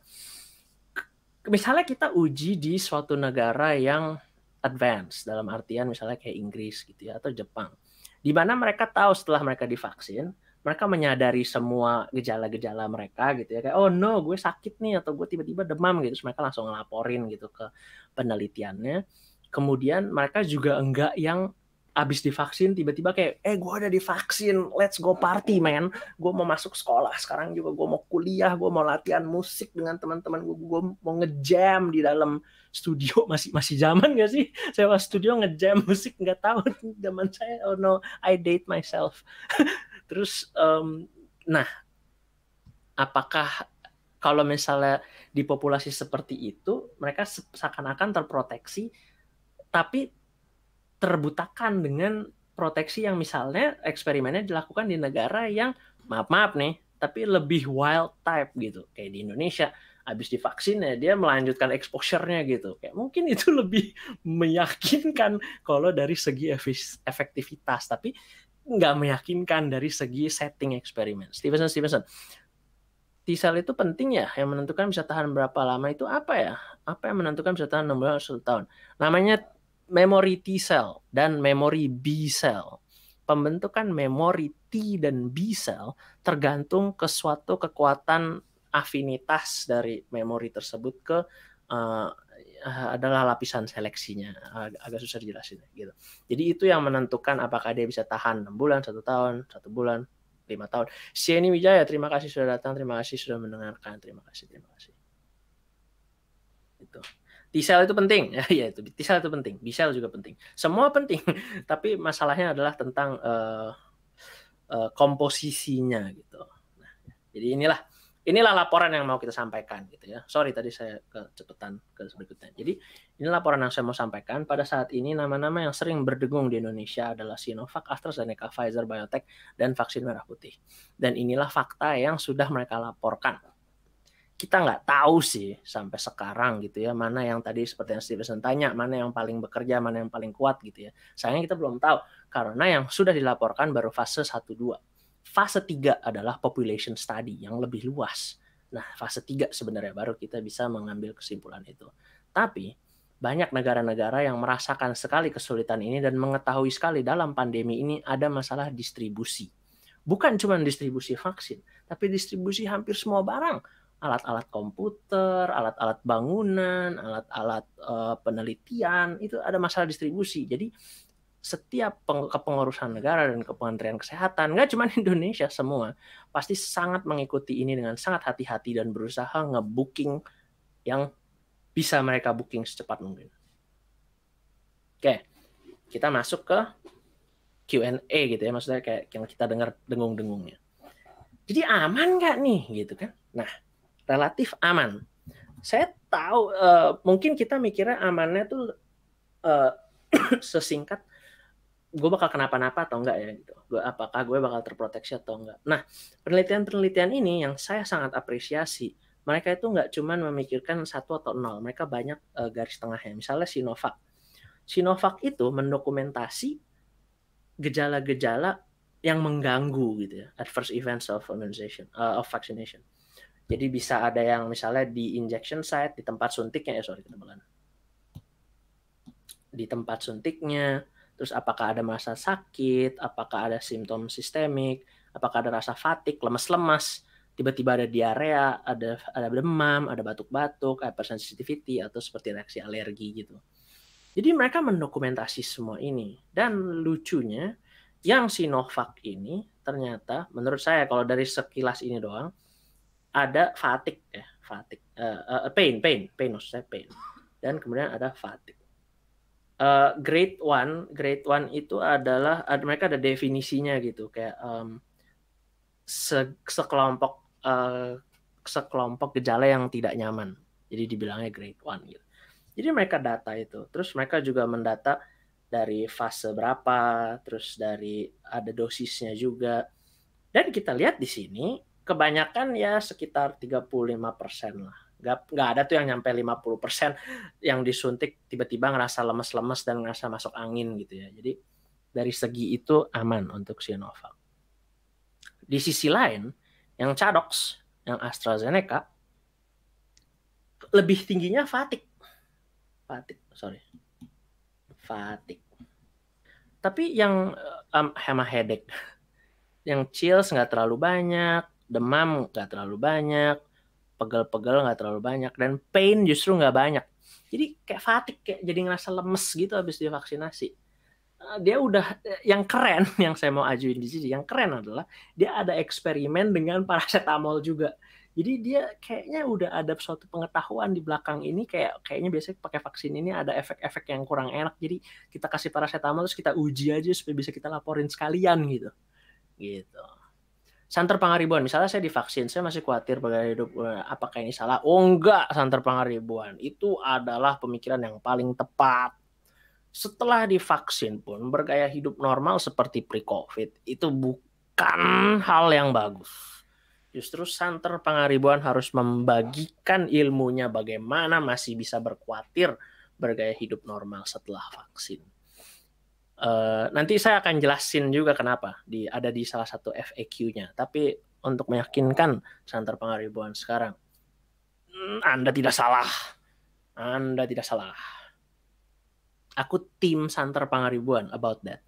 Speaker 1: misalnya kita uji di suatu negara yang advance dalam artian misalnya kayak Inggris gitu ya atau Jepang di mana mereka tahu setelah mereka divaksin mereka menyadari semua gejala-gejala mereka gitu ya kayak oh no gue sakit nih atau gue tiba-tiba demam gitu mereka langsung ngelaporin gitu ke penelitiannya kemudian mereka juga enggak yang abis divaksin tiba-tiba kayak eh gue udah divaksin let's go party man gue mau masuk sekolah sekarang juga gue mau kuliah gue mau latihan musik dengan teman-teman gue gue mau ngejam di dalam studio [LAUGHS] masih masih zaman gak sih saya pas studio ngejam musik nggak tahu [LAUGHS] zaman saya oh no I date myself [LAUGHS] terus um, nah apakah kalau misalnya di populasi seperti itu mereka seakan-akan terproteksi tapi terbutakan dengan proteksi yang misalnya eksperimennya dilakukan di negara yang maaf maaf nih tapi lebih wild type gitu kayak di Indonesia habis divaksin ya dia melanjutkan exposure-nya gitu kayak mungkin itu [LAUGHS] lebih meyakinkan kalau dari segi efektivitas tapi nggak meyakinkan dari segi setting eksperimen Stevenson Stevenson T cell itu penting ya yang menentukan bisa tahan berapa lama itu apa ya apa yang menentukan bisa tahan enam bulan atau satu tahun namanya memori T cell dan memori B cell. Pembentukan memori T dan B cell tergantung ke suatu kekuatan afinitas dari memori tersebut ke uh, adalah lapisan seleksinya agak, agak susah dijelasin ya, gitu. Jadi itu yang menentukan apakah dia bisa tahan 6 bulan, satu tahun, satu bulan, lima tahun. Sieni Wijaya, terima kasih sudah datang, terima kasih sudah mendengarkan, terima kasih, terima kasih. Itu. T-cell itu penting, [LAUGHS] ya itu T-cell itu penting, B-cell juga penting, semua penting. [LAUGHS] Tapi masalahnya adalah tentang uh, uh, komposisinya gitu. Nah, jadi inilah inilah laporan yang mau kita sampaikan gitu ya. Sorry tadi saya kecepatan ke berikutnya. Jadi ini laporan yang saya mau sampaikan. Pada saat ini nama-nama yang sering berdegung di Indonesia adalah Sinovac, AstraZeneca, Pfizer, Biotech, dan vaksin merah putih. Dan inilah fakta yang sudah mereka laporkan kita nggak tahu sih sampai sekarang gitu ya mana yang tadi seperti yang Stevenson tanya mana yang paling bekerja mana yang paling kuat gitu ya sayangnya kita belum tahu karena yang sudah dilaporkan baru fase 1 2 fase 3 adalah population study yang lebih luas nah fase 3 sebenarnya baru kita bisa mengambil kesimpulan itu tapi banyak negara-negara yang merasakan sekali kesulitan ini dan mengetahui sekali dalam pandemi ini ada masalah distribusi bukan cuma distribusi vaksin tapi distribusi hampir semua barang alat-alat komputer, alat-alat bangunan, alat-alat uh, penelitian, itu ada masalah distribusi. Jadi setiap peng kepengurusan negara dan kementerian kesehatan, nggak cuma [LAUGHS] Indonesia semua, pasti sangat mengikuti ini dengan sangat hati-hati dan berusaha ngebooking yang bisa mereka booking secepat mungkin. Oke, kita masuk ke Q&A gitu ya, maksudnya kayak yang kita dengar dengung-dengungnya. Jadi aman nggak nih gitu kan? Nah, relatif aman. Saya tahu uh, mungkin kita mikirnya amannya tuh uh, [CLEARS THROAT] sesingkat gue bakal kenapa-napa atau enggak ya gitu. Gue apakah gue bakal terproteksi atau enggak. Nah, penelitian-penelitian ini yang saya sangat apresiasi. Mereka itu enggak cuma memikirkan satu atau nol, mereka banyak uh, garis tengahnya. Misalnya Sinovac. Sinovac itu mendokumentasi gejala-gejala yang mengganggu gitu ya, adverse events of immunization uh, of vaccination. Jadi bisa ada yang misalnya di injection site, di tempat suntiknya ya sorry ketebalan. Di tempat suntiknya, terus apakah ada masa sakit, apakah ada simptom sistemik, apakah ada rasa fatik, lemas-lemas, tiba-tiba ada diare, ada ada demam, ada batuk-batuk, hypersensitivity atau seperti reaksi alergi gitu. Jadi mereka mendokumentasi semua ini dan lucunya yang Sinovac ini ternyata menurut saya kalau dari sekilas ini doang ada fatigue ya, fatigue, uh, uh, eh, eh, pain, pain, pain maksud saya pain. Dan kemudian ada fatigue. Uh, grade one, grade one itu adalah ada, mereka ada definisinya gitu kayak um, se sekelompok uh, sekelompok gejala yang tidak nyaman. Jadi dibilangnya grade one gitu. Jadi mereka data itu, terus mereka juga mendata dari fase berapa, terus dari ada dosisnya juga. Dan kita lihat di sini kebanyakan ya sekitar 35 persen lah. Gak, gak ada tuh yang nyampe 50 persen yang disuntik tiba-tiba ngerasa lemes-lemes dan ngerasa masuk angin gitu ya. Jadi dari segi itu aman untuk Sinovac. Di sisi lain, yang Cadox, yang AstraZeneca, lebih tingginya Fatik. Fatik, sorry. Fatik. Tapi yang um, eh, hema headache, yang chills nggak terlalu banyak, demam nggak terlalu banyak, pegel-pegel nggak terlalu banyak, dan pain justru nggak banyak. Jadi kayak fatik, kayak jadi ngerasa lemes gitu habis divaksinasi. Eh, dia udah eh, yang keren [LAUGHS] yang saya mau ajuin di sini, yang keren adalah dia ada eksperimen dengan [LAUGHS] paracetamol juga. Jadi dia kayaknya udah ada suatu pengetahuan di belakang ini kayak kayaknya biasanya pakai vaksin ini ada efek-efek yang kurang enak. Jadi kita kasih paracetamol terus kita uji aja supaya bisa kita laporin sekalian gitu. Gitu santer pangaribuan misalnya saya divaksin saya masih khawatir bagaimana hidup eh, apakah ini salah oh enggak santer pangaribuan itu adalah pemikiran yang paling tepat setelah divaksin pun bergaya hidup normal seperti pre-covid itu bukan hal yang bagus justru santer pangaribuan harus membagikan ilmunya bagaimana masih bisa berkhawatir bergaya hidup normal setelah vaksin Eh, nanti saya akan jelasin juga kenapa di ada di salah satu FAQ-nya. Tapi untuk meyakinkan santer pengaribuan sekarang, hmm, Anda tidak salah. Anda tidak salah. Aku tim santer pengaribuan about that.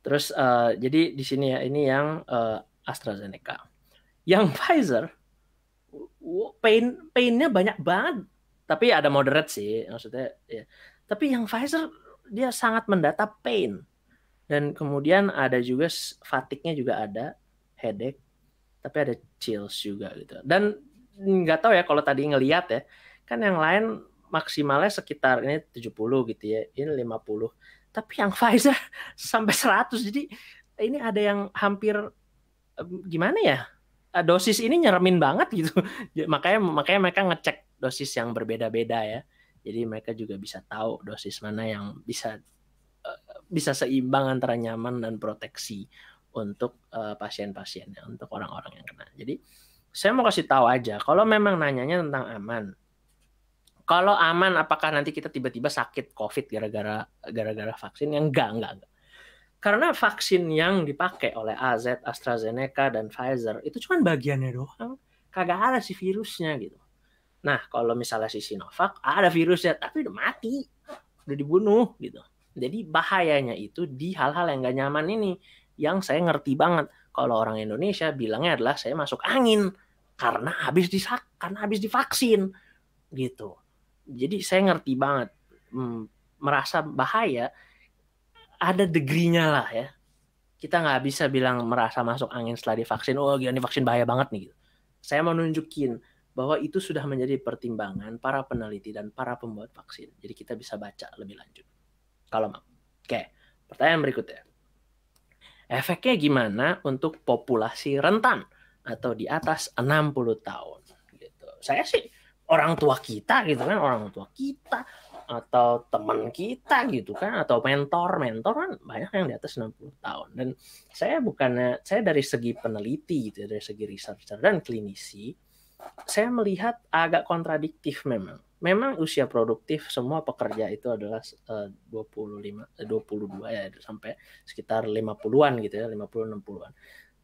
Speaker 1: Terus uh, jadi di sini ya ini yang uh, AstraZeneca. Yang [LAUGHS] Pfizer pain painnya banyak banget. Tapi ada moderate sih maksudnya. Ya. Tapi yang Pfizer dia sangat mendata pain dan kemudian ada juga fatiknya juga ada headache tapi ada chills juga gitu dan nggak tahu ya kalau tadi ngelihat ya kan yang lain maksimalnya sekitar ini 70 gitu ya ini 50 tapi yang [LAUGHS] Pfizer sampai 100 jadi ini ada yang hampir gimana ya eh, dosis ini nyeremin banget gitu [LAUGHS] makanya makanya mereka ngecek dosis yang berbeda-beda ya jadi mereka juga bisa tahu dosis mana yang bisa uh, bisa seimbang antara nyaman dan proteksi untuk uh, pasien-pasiennya, untuk orang-orang yang kena. Jadi saya mau kasih tahu aja, kalau memang nanyanya tentang aman, kalau aman apakah nanti kita tiba-tiba sakit COVID gara-gara gara-gara vaksin yang enggak enggak enggak. Karena vaksin yang dipakai oleh AZ, AstraZeneca dan Pfizer itu cuma bagiannya doang. Kagak ada si virusnya gitu. Nah, kalau misalnya si Sinovac ada virusnya tapi udah mati, udah dibunuh gitu. Jadi bahayanya itu di hal-hal yang gak nyaman ini yang saya ngerti banget. Kalau orang Indonesia bilangnya adalah saya masuk angin karena habis disak karena habis divaksin gitu. Jadi saya ngerti banget hmm, merasa bahaya ada degrinya lah ya. Kita nggak bisa bilang merasa masuk angin setelah divaksin. Oh, gila ini vaksin bahaya banget nih. Gitu. Saya mau nunjukin bahwa itu sudah menjadi pertimbangan para peneliti dan para pembuat vaksin. Jadi kita bisa baca lebih lanjut. Kalau mau. Oke, pertanyaan berikutnya. Efeknya gimana untuk populasi rentan atau di atas 60 tahun gitu. Saya sih orang tua kita gitu kan, orang tua kita atau teman kita gitu kan atau mentor mentor kan banyak yang di atas 60 tahun dan saya bukannya saya dari segi peneliti gitu ya, dari segi researcher dan klinisi saya melihat agak kontradiktif memang. Memang usia produktif semua pekerja itu adalah uh, 25 22 ya sampai sekitar 50-an gitu ya, 50 60-an.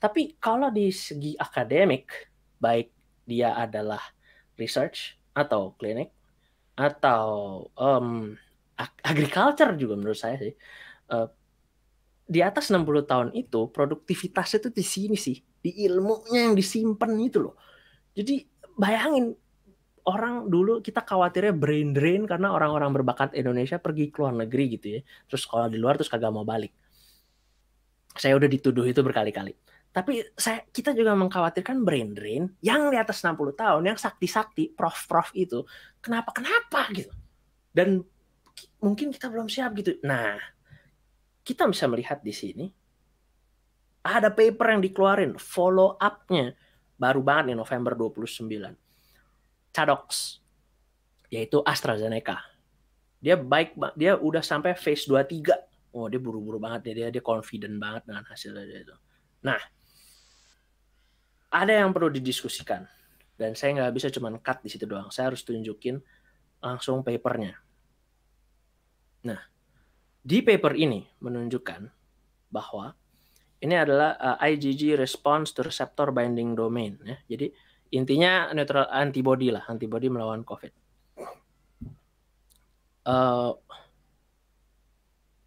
Speaker 1: Tapi kalau di segi akademik baik dia adalah research atau klinik atau um, agriculture juga menurut saya sih. Uh, di atas 60 tahun itu produktivitasnya itu di sini sih, di ilmunya yang disimpan itu loh jadi bayangin orang dulu kita khawatirnya brain drain karena orang-orang berbakat Indonesia pergi ke luar negeri gitu ya. Terus sekolah di luar terus kagak mau balik. Saya udah dituduh itu berkali-kali. Tapi saya kita juga mengkhawatirkan brain drain yang di atas 60 tahun yang sakti-sakti prof-prof itu kenapa kenapa gitu. Dan mungkin kita belum siap gitu. Nah, kita bisa melihat di sini ada paper yang dikeluarin follow up-nya baru banget nih November 29. Cadox yaitu AstraZeneca. Dia baik dia udah sampai phase 23. Oh, dia buru-buru banget dia, dia dia confident banget dengan hasilnya dia itu. Nah, ada yang perlu didiskusikan dan saya nggak bisa cuman cut di situ doang. Saya harus tunjukin langsung papernya. Nah, di paper ini menunjukkan bahwa ini adalah uh, eh, IgG response to receptor binding domain ya. Jadi intinya neutral antibody lah, antibody melawan COVID. Uh,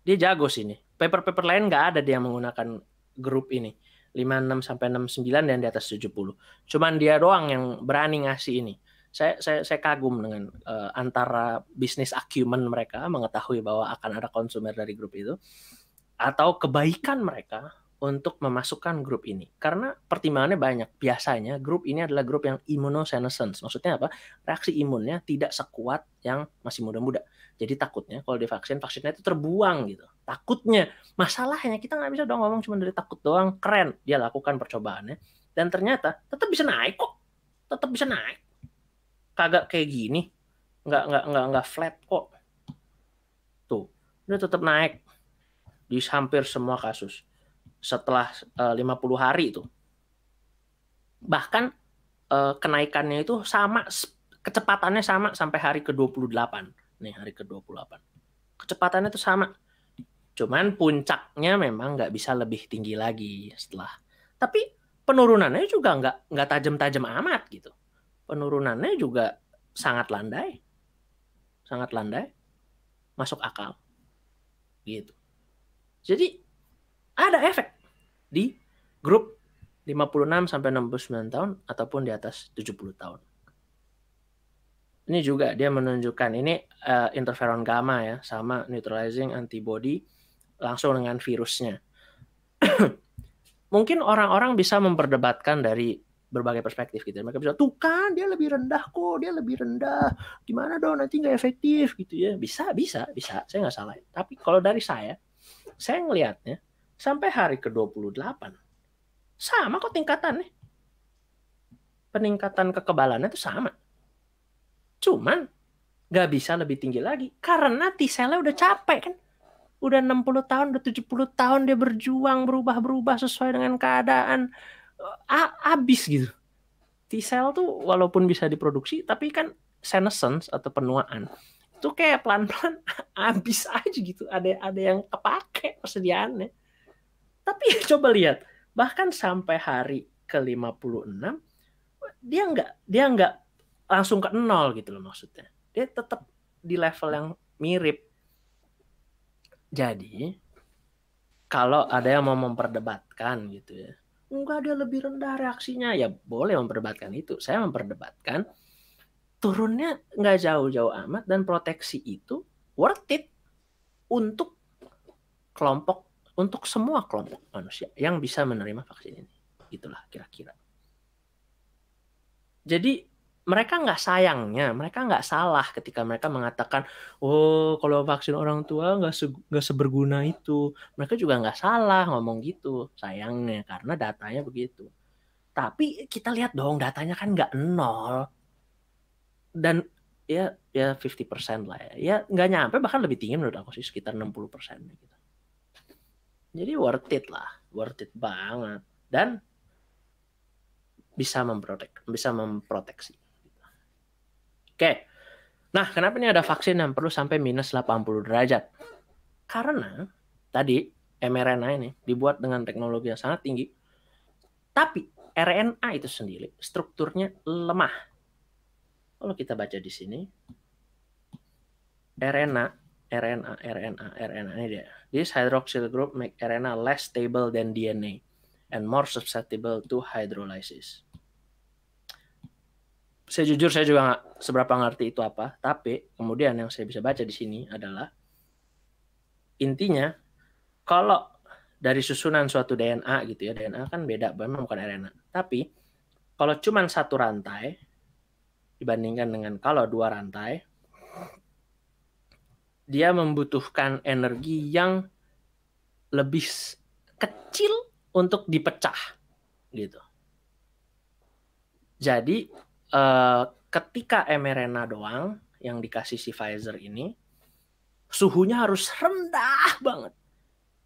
Speaker 1: dia jago sih ini. Paper-paper lain nggak ada dia yang menggunakan grup ini. 56 sampai 69 dan di atas 70. Cuman dia doang yang berani ngasih ini. Saya saya saya kagum dengan uh, antara bisnis acumen mereka mengetahui bahwa akan ada konsumer dari grup itu atau kebaikan mereka untuk memasukkan grup ini karena pertimbangannya banyak. Biasanya grup ini adalah grup yang immunosenescence. Maksudnya apa? Reaksi imunnya tidak sekuat yang masih muda-muda. Jadi takutnya kalau divaksin vaksinnya itu terbuang gitu. Takutnya. Masalahnya kita nggak bisa dong ngomong cuma dari takut doang. Keren dia lakukan percobaannya dan ternyata tetap bisa naik kok. Tetap bisa naik. Kagak kayak gini. Nggak nggak nggak nggak flat kok. Tuh, dia tetap naik di hampir semua kasus setelah eh, uh, 50 hari itu. Bahkan uh, kenaikannya itu sama kecepatannya sama sampai hari ke-28. Nih hari ke-28. Kecepatannya itu sama. Cuman puncaknya memang nggak bisa lebih tinggi lagi setelah. Tapi penurunannya juga nggak nggak tajam-tajam amat gitu. Penurunannya juga sangat landai, sangat landai, masuk akal, gitu. Jadi ada efek di grup 56 sampai 69 tahun ataupun di atas 70 tahun. Ini juga dia menunjukkan ini uh, interferon gamma ya sama neutralizing antibody langsung dengan virusnya. [CLEARS THROAT] Mungkin orang-orang bisa memperdebatkan dari berbagai perspektif gitu. Mereka bisa tuh kan dia lebih rendah kok, dia lebih rendah. Gimana dong nanti nggak efektif gitu ya? Bisa, bisa, bisa. Saya nggak salah. Tapi kalau dari saya, saya ngelihatnya sampai hari ke-28. Sama kok tingkatannya. Peningkatan kekebalannya itu sama. Cuman nggak bisa lebih tinggi lagi karena t cell udah capek kan. Udah 60 tahun, udah 70 tahun dia berjuang berubah-berubah sesuai dengan keadaan A abis gitu. t cell tuh walaupun bisa diproduksi tapi kan senescence atau penuaan itu kayak pelan-pelan [LAUGHS] abis aja gitu ada ada yang kepake persediaannya tapi [LAUGHS] coba lihat, bahkan sampai hari ke-56 dia nggak dia nggak langsung ke nol gitu loh maksudnya. Dia tetap di level yang mirip. Jadi kalau ada yang mau memperdebatkan gitu ya, enggak ada lebih rendah reaksinya ya boleh memperdebatkan itu. Saya memperdebatkan turunnya nggak jauh-jauh amat dan proteksi itu worth it untuk kelompok untuk semua kelompok manusia yang bisa menerima vaksin ini. Itulah kira-kira. Jadi mereka nggak sayangnya, mereka nggak salah ketika mereka mengatakan, oh kalau vaksin orang tua nggak se nggak seberguna itu. Mereka juga nggak salah ngomong gitu, sayangnya karena datanya begitu. Tapi kita lihat dong datanya kan nggak nol dan ya ya 50% lah ya. Ya nggak nyampe bahkan lebih tinggi menurut aku sih sekitar 60% gitu. Jadi worth it lah, worth it banget dan bisa memprotek, bisa memproteksi. Oke. Nah, kenapa ini ada vaksin yang perlu sampai minus 80 derajat? Karena tadi mRNA ini dibuat dengan teknologi yang sangat tinggi. Tapi RNA itu sendiri strukturnya lemah. Kalau kita baca di sini, RNA RNA, RNA, RNA ini dia. This hydroxyl group make RNA less stable than DNA and more susceptible to hydrolysis. Saya jujur saya juga nggak seberapa ngerti itu apa, tapi kemudian yang saya bisa baca di sini adalah intinya kalau dari susunan suatu DNA gitu ya, DNA kan beda, memang bukan RNA. Tapi kalau cuma satu rantai dibandingkan dengan kalau dua rantai, dia membutuhkan energi yang lebih kecil untuk dipecah gitu. Jadi eh, ketika mRNA doang yang dikasih si Pfizer ini suhunya harus rendah banget.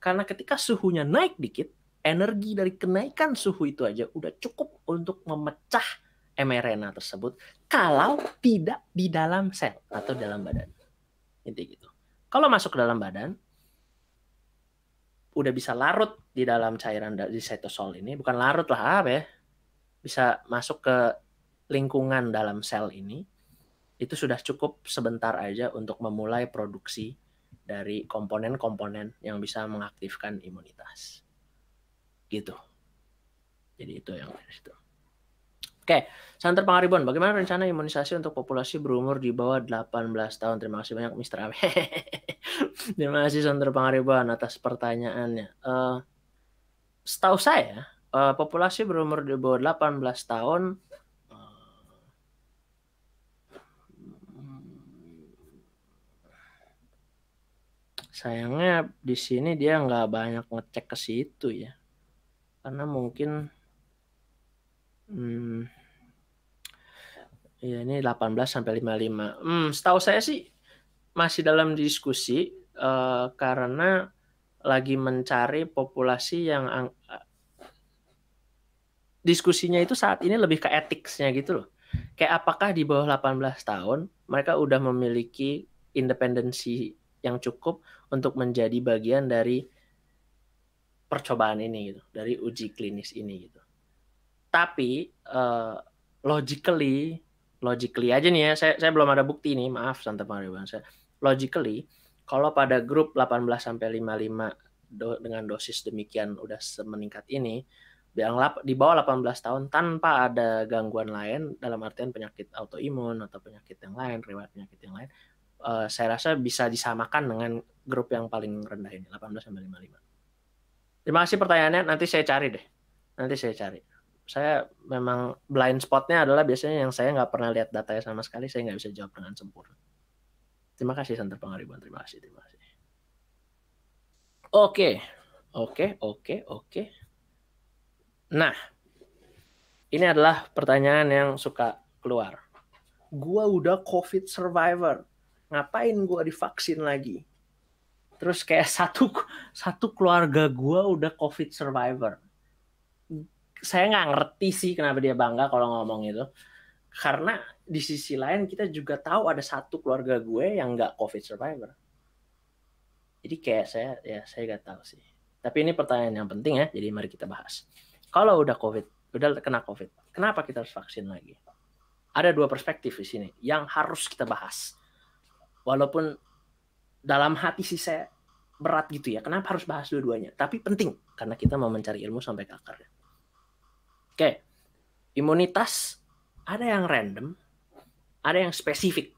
Speaker 1: Karena ketika suhunya naik dikit, energi dari kenaikan suhu itu aja udah cukup untuk memecah mRNA tersebut kalau tidak di dalam sel atau dalam badan. Gitu gitu. Kalau masuk ke dalam badan, udah bisa larut di dalam cairan di cytosol ini, bukan larut lah apa ya, bisa masuk ke lingkungan dalam sel ini, itu sudah cukup sebentar aja untuk memulai produksi dari komponen-komponen yang bisa mengaktifkan imunitas. Gitu. Jadi itu yang itu. Oke, Santer Pangaribon, bagaimana rencana imunisasi untuk populasi berumur di bawah 18 tahun? Terima kasih banyak Mr. Ame. [LAUGHS] Terima kasih Santer Pangaribon atas pertanyaannya. Uh, setahu saya, uh, populasi berumur di bawah 18 tahun uh, sayangnya di sini dia nggak banyak ngecek ke situ ya karena mungkin Hmm. Ya ini 18 sampai 55. Hmm, setahu saya sih masih dalam diskusi uh, karena lagi mencari populasi yang ang diskusinya itu saat ini lebih ke etiknya gitu loh. Kayak apakah di bawah 18 tahun mereka udah memiliki independensi yang cukup untuk menjadi bagian dari percobaan ini gitu, dari uji klinis ini gitu. Tapi uh, logically, logically aja nih ya, saya, saya belum ada bukti nih, maaf Santa bang saya. Logically, kalau pada grup 18 sampai 55 do, dengan dosis demikian udah semeningkat ini, yang lap, di bawah 18 tahun tanpa ada gangguan lain dalam artian penyakit autoimun atau penyakit yang lain, riwayat penyakit yang lain, uh, saya rasa bisa disamakan dengan grup yang paling rendah ini 18 sampai 55. Terima kasih pertanyaannya, nanti saya cari deh. Nanti saya cari saya memang blind spotnya adalah biasanya yang saya nggak pernah lihat datanya sama sekali saya nggak bisa jawab dengan sempurna terima kasih Santer Pangaribuan terima kasih terima kasih oke oke oke oke nah ini adalah pertanyaan yang suka keluar gua udah covid survivor ngapain gua divaksin lagi terus kayak satu satu keluarga gua udah covid survivor saya nggak ngerti sih kenapa dia bangga kalau ngomong itu karena di sisi lain kita juga tahu ada satu keluarga gue yang nggak covid survivor jadi kayak saya ya saya nggak tahu sih tapi ini pertanyaan yang penting ya jadi mari kita bahas kalau udah covid udah kena covid kenapa kita harus vaksin lagi ada dua perspektif di sini yang harus kita bahas walaupun dalam hati sih saya berat gitu ya kenapa harus bahas dua-duanya tapi penting karena kita mau mencari ilmu sampai ke akarnya Oke, imunitas ada yang random, ada yang spesifik.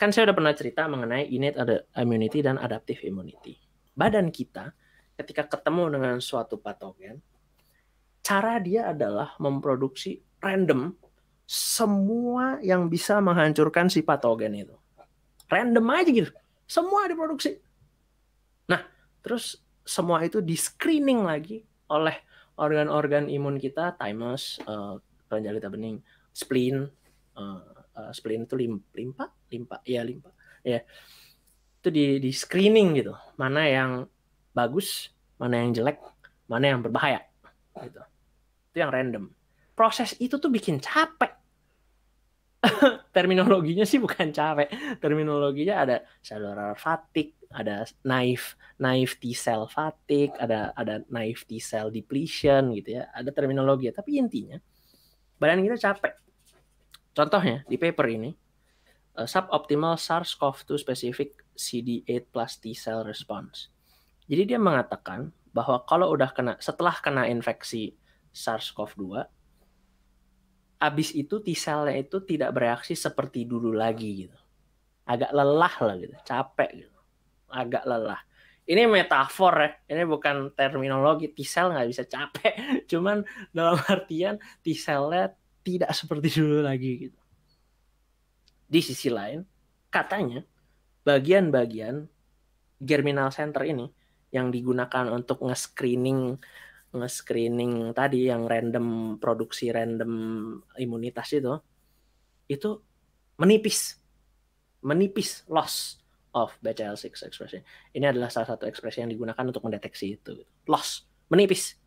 Speaker 1: Kan saya udah pernah cerita mengenai innate ada immunity dan adaptive immunity. Badan kita ketika ketemu dengan suatu patogen, cara dia adalah memproduksi random semua yang bisa menghancurkan si patogen itu. Random aja gitu. Semua diproduksi. Nah, terus semua itu di screening lagi oleh organ-organ imun kita thymus uh, eh, kelenjar bening spleen uh, uh, spleen itu lim, limpa limpa ya limpa ya yeah. itu di di screening gitu mana yang bagus mana yang jelek mana yang berbahaya gitu itu yang random proses itu tuh bikin capek [LAUGHS] terminologinya sih bukan capek terminologinya ada saluran fatik ada naif naif T cell fatigue, ada ada naif T cell depletion gitu ya. Ada terminologi, ya. tapi intinya badan kita capek. Contohnya di paper ini eh, suboptimal SARS-CoV-2 specific CD8 plus T cell response. Jadi dia mengatakan bahwa kalau udah kena setelah kena infeksi SARS-CoV-2 abis itu T cellnya itu tidak bereaksi seperti dulu lagi gitu. Agak lelah lah gitu, capek gitu agak lelah. Ini metafor ya, ini bukan terminologi. T-cell nggak bisa capek, [LAUGHS] cuman dalam artian T-cellnya tidak seperti dulu lagi gitu. Di sisi lain, katanya bagian-bagian germinal center ini yang digunakan untuk nge-screening nge-screening tadi yang random produksi random imunitas itu itu menipis menipis loss of BCL6 expression. Ini adalah salah satu ekspresi yang digunakan untuk mendeteksi itu. Loss, menipis.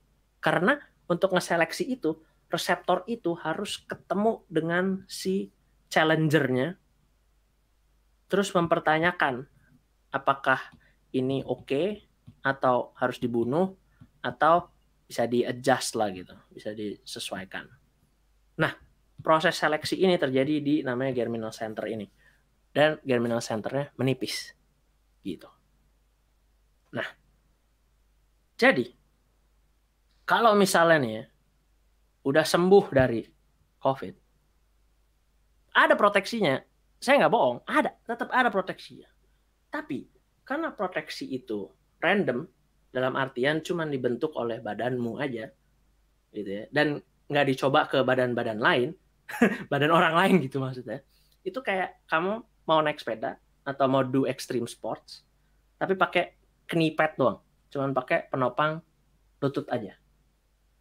Speaker 1: Karena untuk ngeseleksi itu, reseptor itu harus ketemu dengan si challengernya, terus mempertanyakan apakah ini oke okay, atau harus dibunuh atau bisa di adjust lah gitu, bisa disesuaikan. Nah, proses seleksi ini terjadi di namanya germinal center ini dan germinal centernya menipis gitu. Nah, jadi kalau misalnya nih ya, udah sembuh dari COVID, ada proteksinya. Saya nggak bohong, ada, tetap ada proteksinya. Tapi karena proteksi itu random, dalam artian cuma dibentuk oleh badanmu aja, gitu ya, dan nggak dicoba ke badan-badan lain, [LAUGHS] badan orang lain gitu maksudnya. Itu kayak kamu mau naik sepeda atau mau do extreme sports tapi pakai knipet doang cuman pakai penopang lutut aja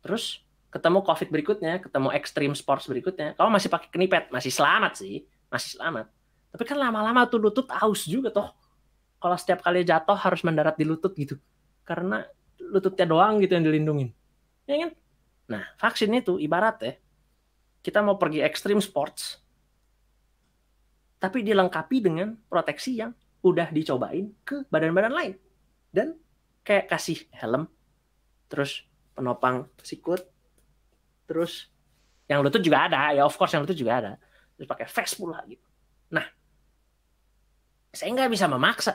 Speaker 1: terus ketemu covid berikutnya ketemu extreme sports berikutnya kamu masih pakai knipet masih selamat sih masih selamat tapi kan lama-lama tuh lutut aus juga toh kalau setiap kali jatuh harus mendarat di lutut gitu karena lututnya doang gitu yang dilindungi ya kan nah vaksin itu ibarat ya kita mau pergi extreme sports tapi dilengkapi dengan proteksi yang udah dicobain ke badan-badan lain dan kayak kasih helm terus penopang sikut terus yang lutut juga ada ya of course yang lutut juga ada terus pakai vest pula gitu nah saya nggak bisa memaksa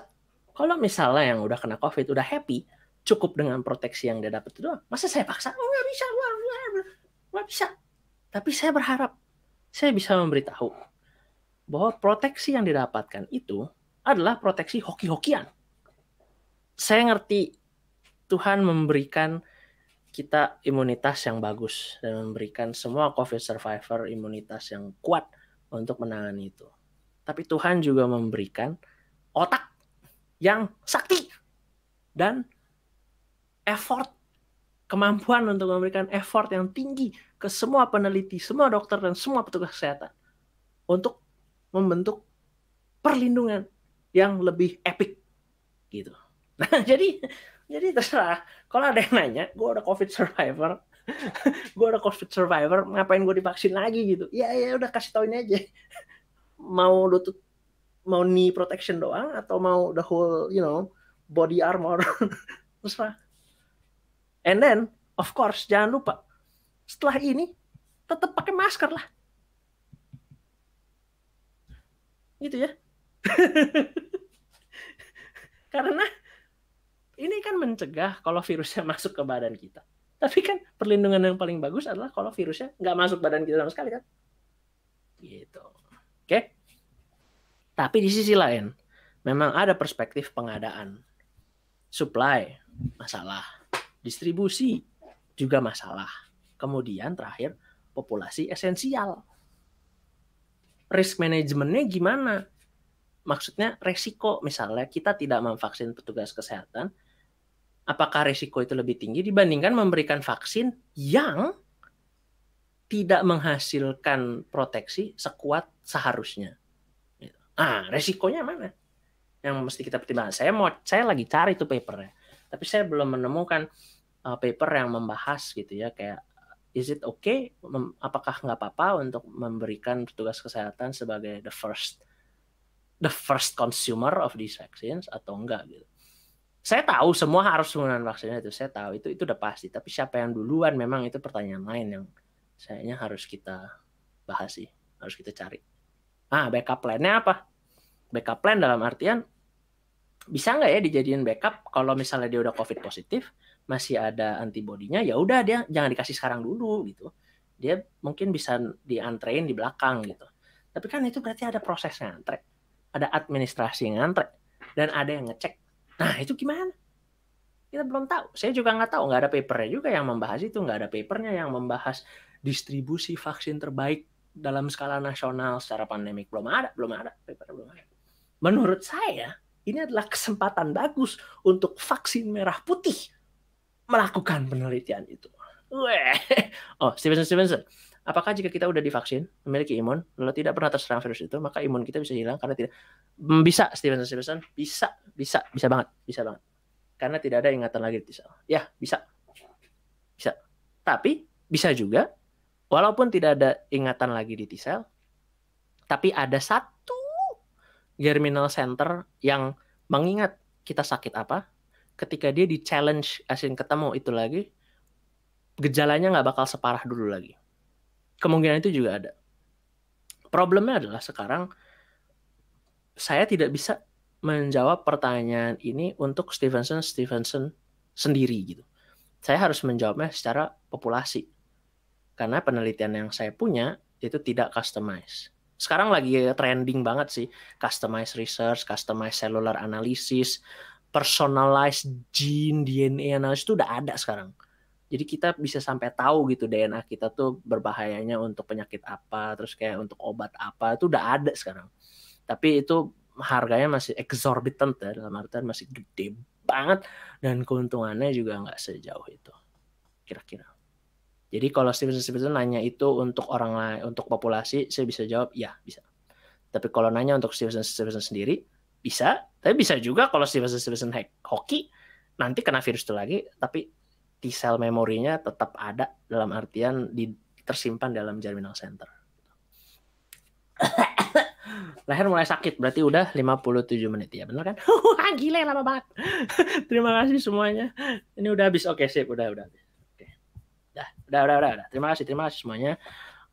Speaker 1: kalau misalnya yang udah kena covid udah happy cukup dengan proteksi yang dia dapat itu doang masa saya paksa oh nggak bisa nggak bisa tapi saya berharap saya bisa memberitahu bahwa proteksi yang didapatkan itu adalah proteksi hoki-hokian. Saya ngerti Tuhan memberikan kita imunitas yang bagus dan memberikan semua COVID survivor imunitas yang kuat untuk menangani itu. Tapi Tuhan juga memberikan otak yang sakti dan effort kemampuan untuk memberikan effort yang tinggi ke semua peneliti, semua dokter dan semua petugas kesehatan untuk membentuk perlindungan yang lebih epic gitu. [LAUGHS] Nah, jadi jadi terserah. Kalau ada yang nanya, gue udah COVID survivor, [LAUGHS] gue udah COVID survivor, ngapain gue divaksin lagi gitu? Ya ya udah kasih tau ini aja. [LAUGHS] mau lutut, mau knee protection doang atau mau the whole, you know, body armor? terserah. And then, of course, jangan lupa setelah ini tetap pakai masker lah. gitu ya [LAUGHS] karena ini kan mencegah kalau virusnya [LAUGHS] masuk ke badan kita tapi kan perlindungan yang paling bagus adalah kalau virusnya nggak masuk badan kita sama sekali kan gitu oke tapi di sisi lain memang ada perspektif pengadaan supply masalah distribusi juga masalah kemudian terakhir populasi esensial risk manajemennya gimana? Maksudnya resiko misalnya kita tidak memvaksin petugas kesehatan, apakah resiko itu lebih tinggi dibandingkan memberikan vaksin yang tidak menghasilkan proteksi sekuat seharusnya? Ah, resikonya mana? Yang mesti kita pertimbangkan. Saya mau, saya lagi cari tuh papernya, tapi saya belum menemukan eh, paper yang membahas gitu ya kayak is it okay? apakah nggak apa-apa untuk memberikan petugas kesehatan sebagai the first the first consumer of these vaccines atau enggak gitu? saya tahu semua harus menggunakan vaksin itu saya tahu itu itu udah pasti tapi siapa yang duluan memang itu pertanyaan lain yang sayangnya harus kita bahas sih harus kita cari ah backup plan-nya apa backup plan dalam artian bisa nggak ya dijadiin backup kalau misalnya dia udah covid positif masih ada antibodinya ya udah dia jangan dikasih sekarang dulu gitu dia mungkin bisa diantrein di belakang gitu tapi kan itu berarti ada proses ngantre ada administrasi ngantre dan ada yang ngecek nah itu gimana kita belum tahu saya juga nggak tahu nggak ada papernya juga yang membahas itu nggak ada papernya yang membahas distribusi vaksin terbaik dalam skala nasional secara pandemik belum ada belum ada paper belum ada menurut saya ini adalah kesempatan bagus untuk vaksin merah putih melakukan penelitian itu. Weh. Oh, Stevenson Stevenson. Apakah jika kita udah divaksin, memiliki imun, lalu tidak pernah terserang virus itu, maka imun kita bisa hilang karena tidak hmm, bisa Stevenson Stevenson bisa bisa bisa banget bisa banget karena tidak ada ingatan lagi di sel. Ya bisa bisa. Tapi bisa juga walaupun tidak ada ingatan lagi di t cell, tapi ada satu germinal center yang mengingat kita sakit apa, ketika dia di challenge asin ketemu itu lagi gejalanya nggak bakal separah dulu lagi kemungkinan itu juga ada problemnya adalah sekarang saya tidak bisa menjawab pertanyaan ini untuk Stevenson Stevenson sendiri gitu saya harus menjawabnya secara populasi karena penelitian yang saya punya itu tidak customized sekarang lagi trending banget sih customized research, customized cellular analysis, personalized gene DNA analysis itu udah ada sekarang. Jadi kita bisa sampai tahu gitu DNA kita tuh berbahayanya untuk penyakit apa, terus kayak untuk obat apa itu udah ada sekarang. Tapi itu harganya masih exorbitant ya dalam artian masih gede banget dan keuntungannya juga nggak sejauh itu kira-kira. Jadi kalau Stevenson Stevenson nanya itu untuk orang lain, untuk populasi, saya bisa jawab ya bisa. Tapi kalau nanya untuk Stevenson Stevenson sendiri, bisa tapi bisa juga kalau Stevenson Stevenson hack hoki nanti kena virus itu lagi tapi T cell memorinya tetap ada dalam artian di, tersimpan dalam germinal center [COUGHS] leher mulai sakit berarti udah 57 menit ya benar kan [LAUGHS] ah, gila lama banget [LAUGHS] terima kasih semuanya ini udah habis oke sip udah udah habis oke udah udah udah udah, udah. terima kasih terima kasih semuanya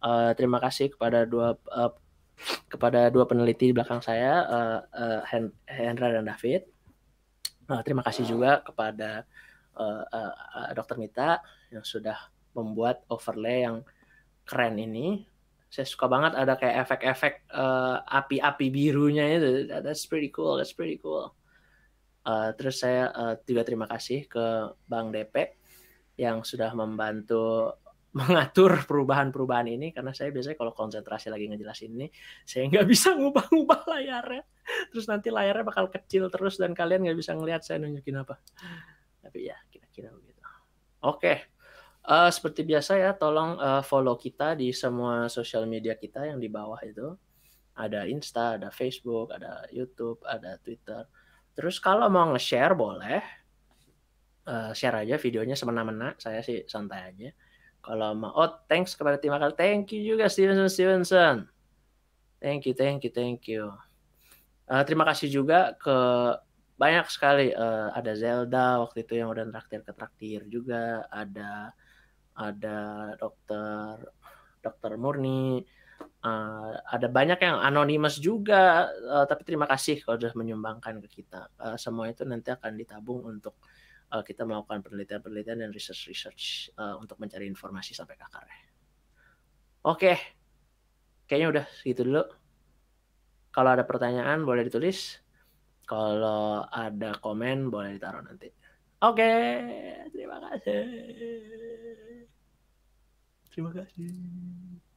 Speaker 1: uh, terima kasih kepada dua uh, kepada dua peneliti di belakang saya, uh, uh, Hendra dan David. Uh, terima kasih juga kepada uh, uh, uh Dr. Mita yang sudah membuat overlay yang keren ini. Saya suka banget ada kayak efek-efek uh, api-api birunya itu. That's pretty cool. That's pretty cool. Uh, terus saya uh, juga terima kasih ke Bang DP yang sudah membantu mengatur perubahan-perubahan ini karena saya biasanya kalau konsentrasi lagi ngejelasin ini saya nggak bisa ngubah-ngubah layarnya terus nanti layarnya bakal kecil terus dan kalian nggak bisa ngelihat saya nunjukin apa tapi ya kira-kira begitu oke okay. uh, eh, seperti biasa ya tolong uh, follow kita di semua sosial media kita yang di bawah itu ada Insta ada Facebook ada YouTube ada Twitter terus kalau mau nge-share boleh uh, share aja videonya semena-mena saya sih santai aja kalau mau oh, thanks kepada tim akal. Thank you juga Stevenson Stevenson. Thank you, thank you, thank you. Uh, terima kasih juga ke banyak sekali uh, ada Zelda waktu itu yang udah traktir ke traktir juga ada ada dokter dokter Murni uh, ada banyak yang anonimus juga uh, tapi terima kasih kalau sudah menyumbangkan ke kita uh, semua itu nanti akan ditabung untuk Eh, kita melakukan penelitian-penelitian dan research-research uh, untuk mencari informasi sampai ke akarnya. Oke, okay. kayaknya udah segitu dulu. Kalau ada pertanyaan boleh ditulis, kalau ada komen boleh ditaruh nanti. Oke, okay. terima kasih. Terima kasih.